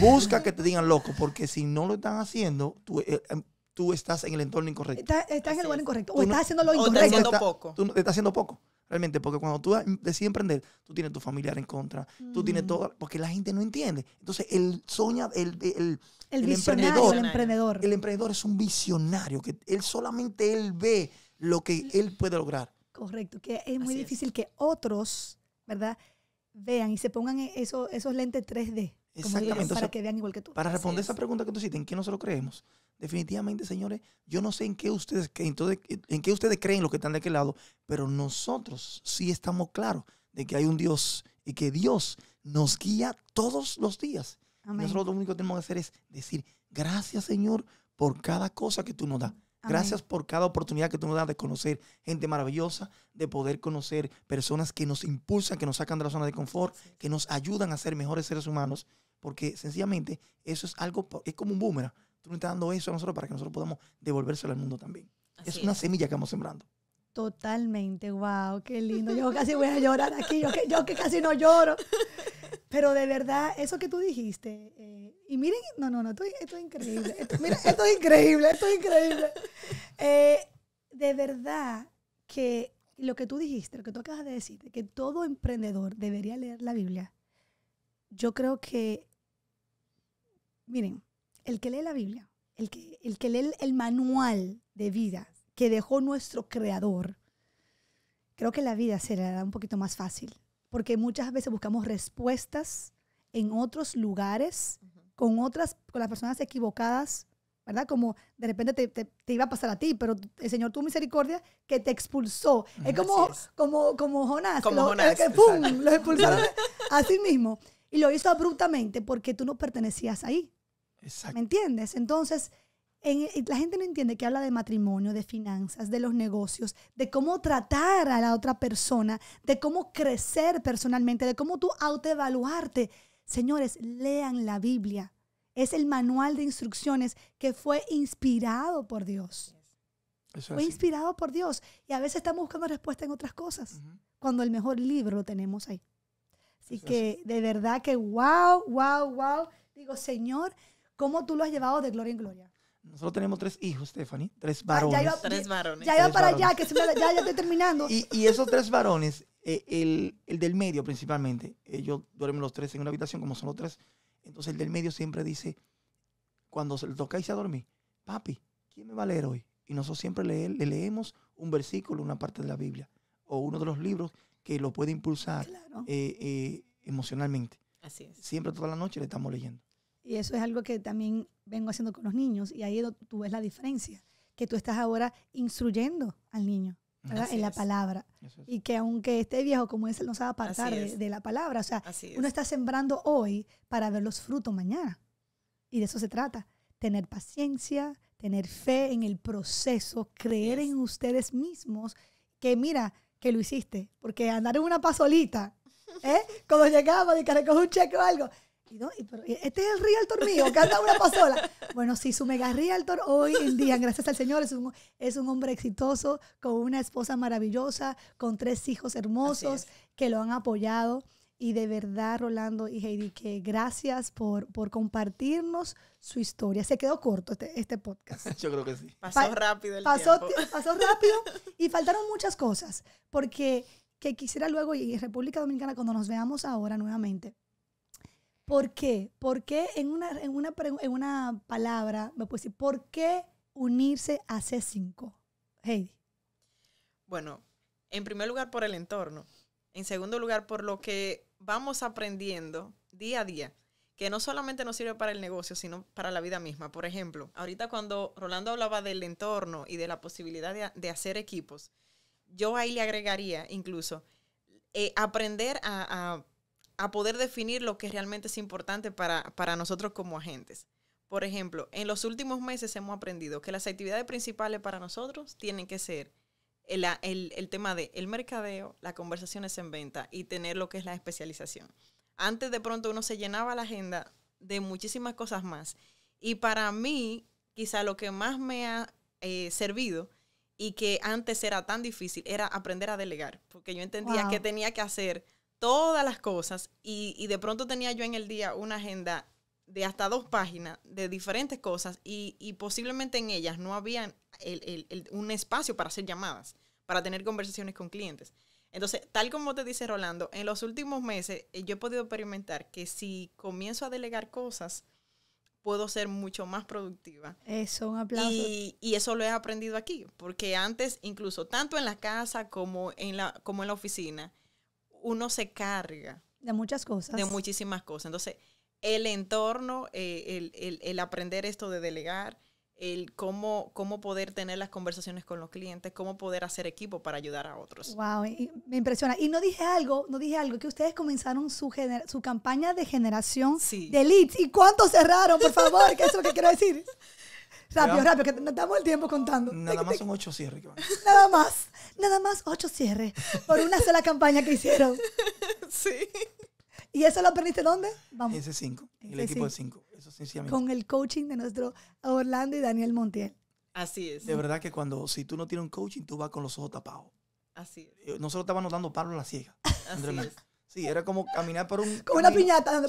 busca que te digan loco, porque si no lo están haciendo, tú, eh, eh, em, estás en el entorno incorrecto. Estás en el lugar incorrecto, o estás haciendo lo incorrecto. estás haciendo poco. estás haciendo poco. Realmente, porque cuando tú decides emprender, tú tienes tu familiar en contra, tú tienes mm. todo, porque la gente no entiende. Entonces, el soña, el, el, el, emprendedor, el emprendedor. El emprendedor es un visionario, que él solamente él ve lo que él puede lograr. Correcto, que es muy difícil que otros, ¿verdad? Vean y se pongan e, esos lentes 3D. para que vean igual que tú. Para responder esa pregunta que tú hiciste, ¿en qué nosotros creemos? Definitivamente, señores, yo no sé en qué ustedes, eh, en qué ustedes creen los que están de aquel lado, pero nosotros sí estamos claros de que hay un Dios y que Dios nos guía todos los días. Nosotros lo único que tenemos que hacer es decir, gracias Señor por cada cosa que tú nos das. Gracias por cada oportunidad que tú nos das de conocer gente maravillosa, de poder conocer personas que nos impulsan, que nos sacan de la zona de confort, que nos ayudan a ser mejores seres humanos, porque sencillamente eso es algo, es como un boomerang. Tú nos estás dando eso a nosotros para que nosotros podamos devolvérselo al mundo también. Es, es una semilla que vamos sembrando. Totalmente, wow, qué lindo. Yo casi voy a llorar aquí, yo que, casi no lloro. Pero de verdad, eso que tú dijiste, eh, y miren, no, no, no, esto, es increíble, esto, es increíble, esto es increíble. Eh, de verdad que lo que tú dijiste, lo que tú acabas de decir, que todo emprendedor debería leer la Biblia, yo creo que, miren, el que lee la Biblia, el que, el que lee el manual de vida que dejó nuestro creador, creo que la vida se le un poquito más fácil, porque muchas veces buscamos respuestas en otros lugares, con otras, con las personas equivocadas, ¿verdad? Como de repente te, iba a pasar a ti, pero el Señor tu misericordia que te expulsó. Es como, como, como Jonás. Como lo, Jonás. Que, ¡Pum! expulsaron mismo. Y lo hizo abruptamente porque tú no pertenecías ahí. Exacto. ¿Me entiendes? Entonces, la gente no entiende que habla de matrimonio, de finanzas, de los negocios, de cómo tratar a la otra persona, de cómo crecer personalmente, de cómo tú autoevaluarte. Señores, lean la Biblia. Es el manual de instrucciones que fue inspirado por Dios. fue inspirado por Dios. Y a veces estamos buscando respuesta en otras cosas, cuando el mejor libro lo tenemos ahí. Así que de verdad que wow, wow, wow. Digo, Señor, ¿cómo tú lo has llevado de gloria en gloria? Nosotros tenemos tres hijos, Stephanie, tres ah, varones. ya iba, para allá, que ya, ya estoy terminando. Y, esos tres varones, eh, el, del medio principalmente, ellos eh, duermen los tres en una habitación, como son los tres. Entonces el del medio siempre dice, cuando se le toca a dormir, papi, ¿quién me va a leer hoy? Y nosotros siempre le, leemos un versículo, una parte de la Biblia, o uno de los libros que lo puede impulsar eh, emocionalmente. Así es. Siempre toda la noche le estamos leyendo. Y eso es algo que también vengo haciendo con los niños y ahí tú ves la diferencia, que tú estás ahora instruyendo al niño. En la palabra. Y que aunque esté viejo, como es, no sabe apartar de, la palabra. O sea, uno está sembrando hoy para ver los frutos mañana. Y de eso se trata. Tener paciencia, tener fe en el proceso, creer en ustedes mismos, que mira, que lo hiciste. Porque andar en una pasolita, ¿eh? cuando llegamos y que con un cheque o algo, y, este es el realtor mío, que una pasola. bueno, sí, su mega realtor hoy en día, gracias al Señor, es un, es un hombre exitoso, con una esposa maravillosa, con tres hijos hermosos que lo han apoyado. Y de verdad, Rolando y Heidi, que gracias por, por compartirnos su historia. Se quedó corto este, este podcast. Yo creo que sí. Pasó rápido el pasó, tiempo. Pasó rápido y faltaron muchas cosas, porque que quisiera luego, y República Dominicana, cuando nos veamos ahora nuevamente, ¿Por qué? ¿Por qué en una, en en una palabra me puedes decir, ¿por qué unirse a C5? Heidi. Bueno, en primer lugar por el entorno. En segundo lugar por lo que vamos aprendiendo día a día, que no solamente nos sirve para el negocio, sino para la vida misma. Por ejemplo, ahorita cuando Rolando hablaba del entorno y de la posibilidad de, hacer equipos, yo ahí le agregaría incluso eh, aprender a a poder definir lo que realmente es importante para, nosotros como agentes. Por ejemplo, en los últimos meses hemos aprendido que las actividades principales para nosotros tienen que ser el, tema de el mercadeo, las conversaciones en venta y tener lo que es la especialización. Antes de pronto uno se llenaba la agenda de muchísimas cosas más. Y para mí, quizá lo que más me ha eh, servido y que antes era tan difícil era aprender a delegar, porque yo entendía que tenía que hacer todas las cosas y, de pronto tenía yo en el día una agenda de hasta dos páginas de diferentes cosas y, posiblemente en ellas no había un espacio para hacer llamadas, para tener conversaciones con clientes. Entonces, tal como te dice Rolando, en los últimos meses eh, yo he podido experimentar que si comienzo a delegar cosas, puedo ser mucho más productiva. Eso, un aplauso. Y, y, eso lo he aprendido aquí, porque antes, incluso tanto en la casa como en la, como en la oficina, uno se carga. De muchas cosas. De muchísimas cosas. Entonces, el entorno, eh, el, aprender esto de delegar, el cómo, cómo poder tener las conversaciones con los clientes, cómo poder hacer equipo para ayudar a otros. Wow, me impresiona. Y no dije algo, no dije algo, que ustedes comenzaron su, su campaña de generación de leads. ¿Y cuántos cerraron, por favor? que es lo que quiero decir. Rápido, rápido, que nos damos el tiempo contando. Nada más son ocho cierres. nada más, nada más ocho cierres por una sola campaña que hicieron. Sí. ¿Y eso lo aprendiste dónde? Vamos. Ese cinco el equipo de cinco. Eso sencillamente. Con el coaching de nuestro Orlando y Daniel Montiel. Así es. De verdad que cuando, si tú no tienes un coaching, tú vas con los ojos tapados. Así es. Eh, nosotros estábamos dando palo a la ciega. Sí, era como caminar por un... Como una piñata.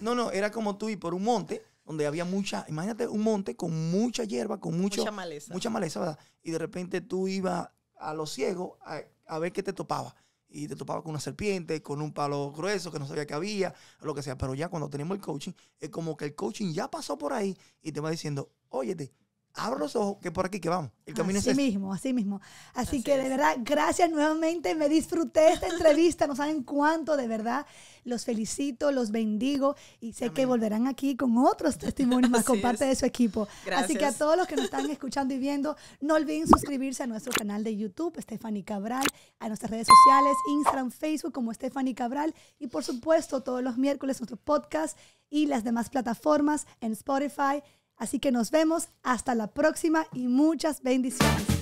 No, no, era como tú ir por un monte donde había mucha, imagínate un monte con mucha hierba, con mucho, mucha maleza. ¿verdad? Y de repente tú ibas a los ciegos a, ver qué te topaba. Y te topaba con una serpiente, con un palo grueso que no sabía que había, lo que sea. Pero ya cuando tenemos el coaching, es como que el coaching ya pasó por ahí y te va diciendo, óyete, abro los ojos, que por aquí que vamos. El camino así este. mismo, así mismo. Así, que de verdad, gracias nuevamente. Me disfruté esta entrevista, no saben cuánto, de verdad. Los felicito, los bendigo y sé que volverán aquí con otros testimonios más con parte de su equipo. Así que a todos los que nos están escuchando y viendo, no olviden suscribirse a nuestro canal de YouTube, Stephanie Cabral, a nuestras redes sociales, Instagram, Facebook como Stephanie Cabral y por supuesto todos los miércoles nuestro podcast y las demás plataformas en Spotify Así que nos vemos hasta la próxima y muchas bendiciones.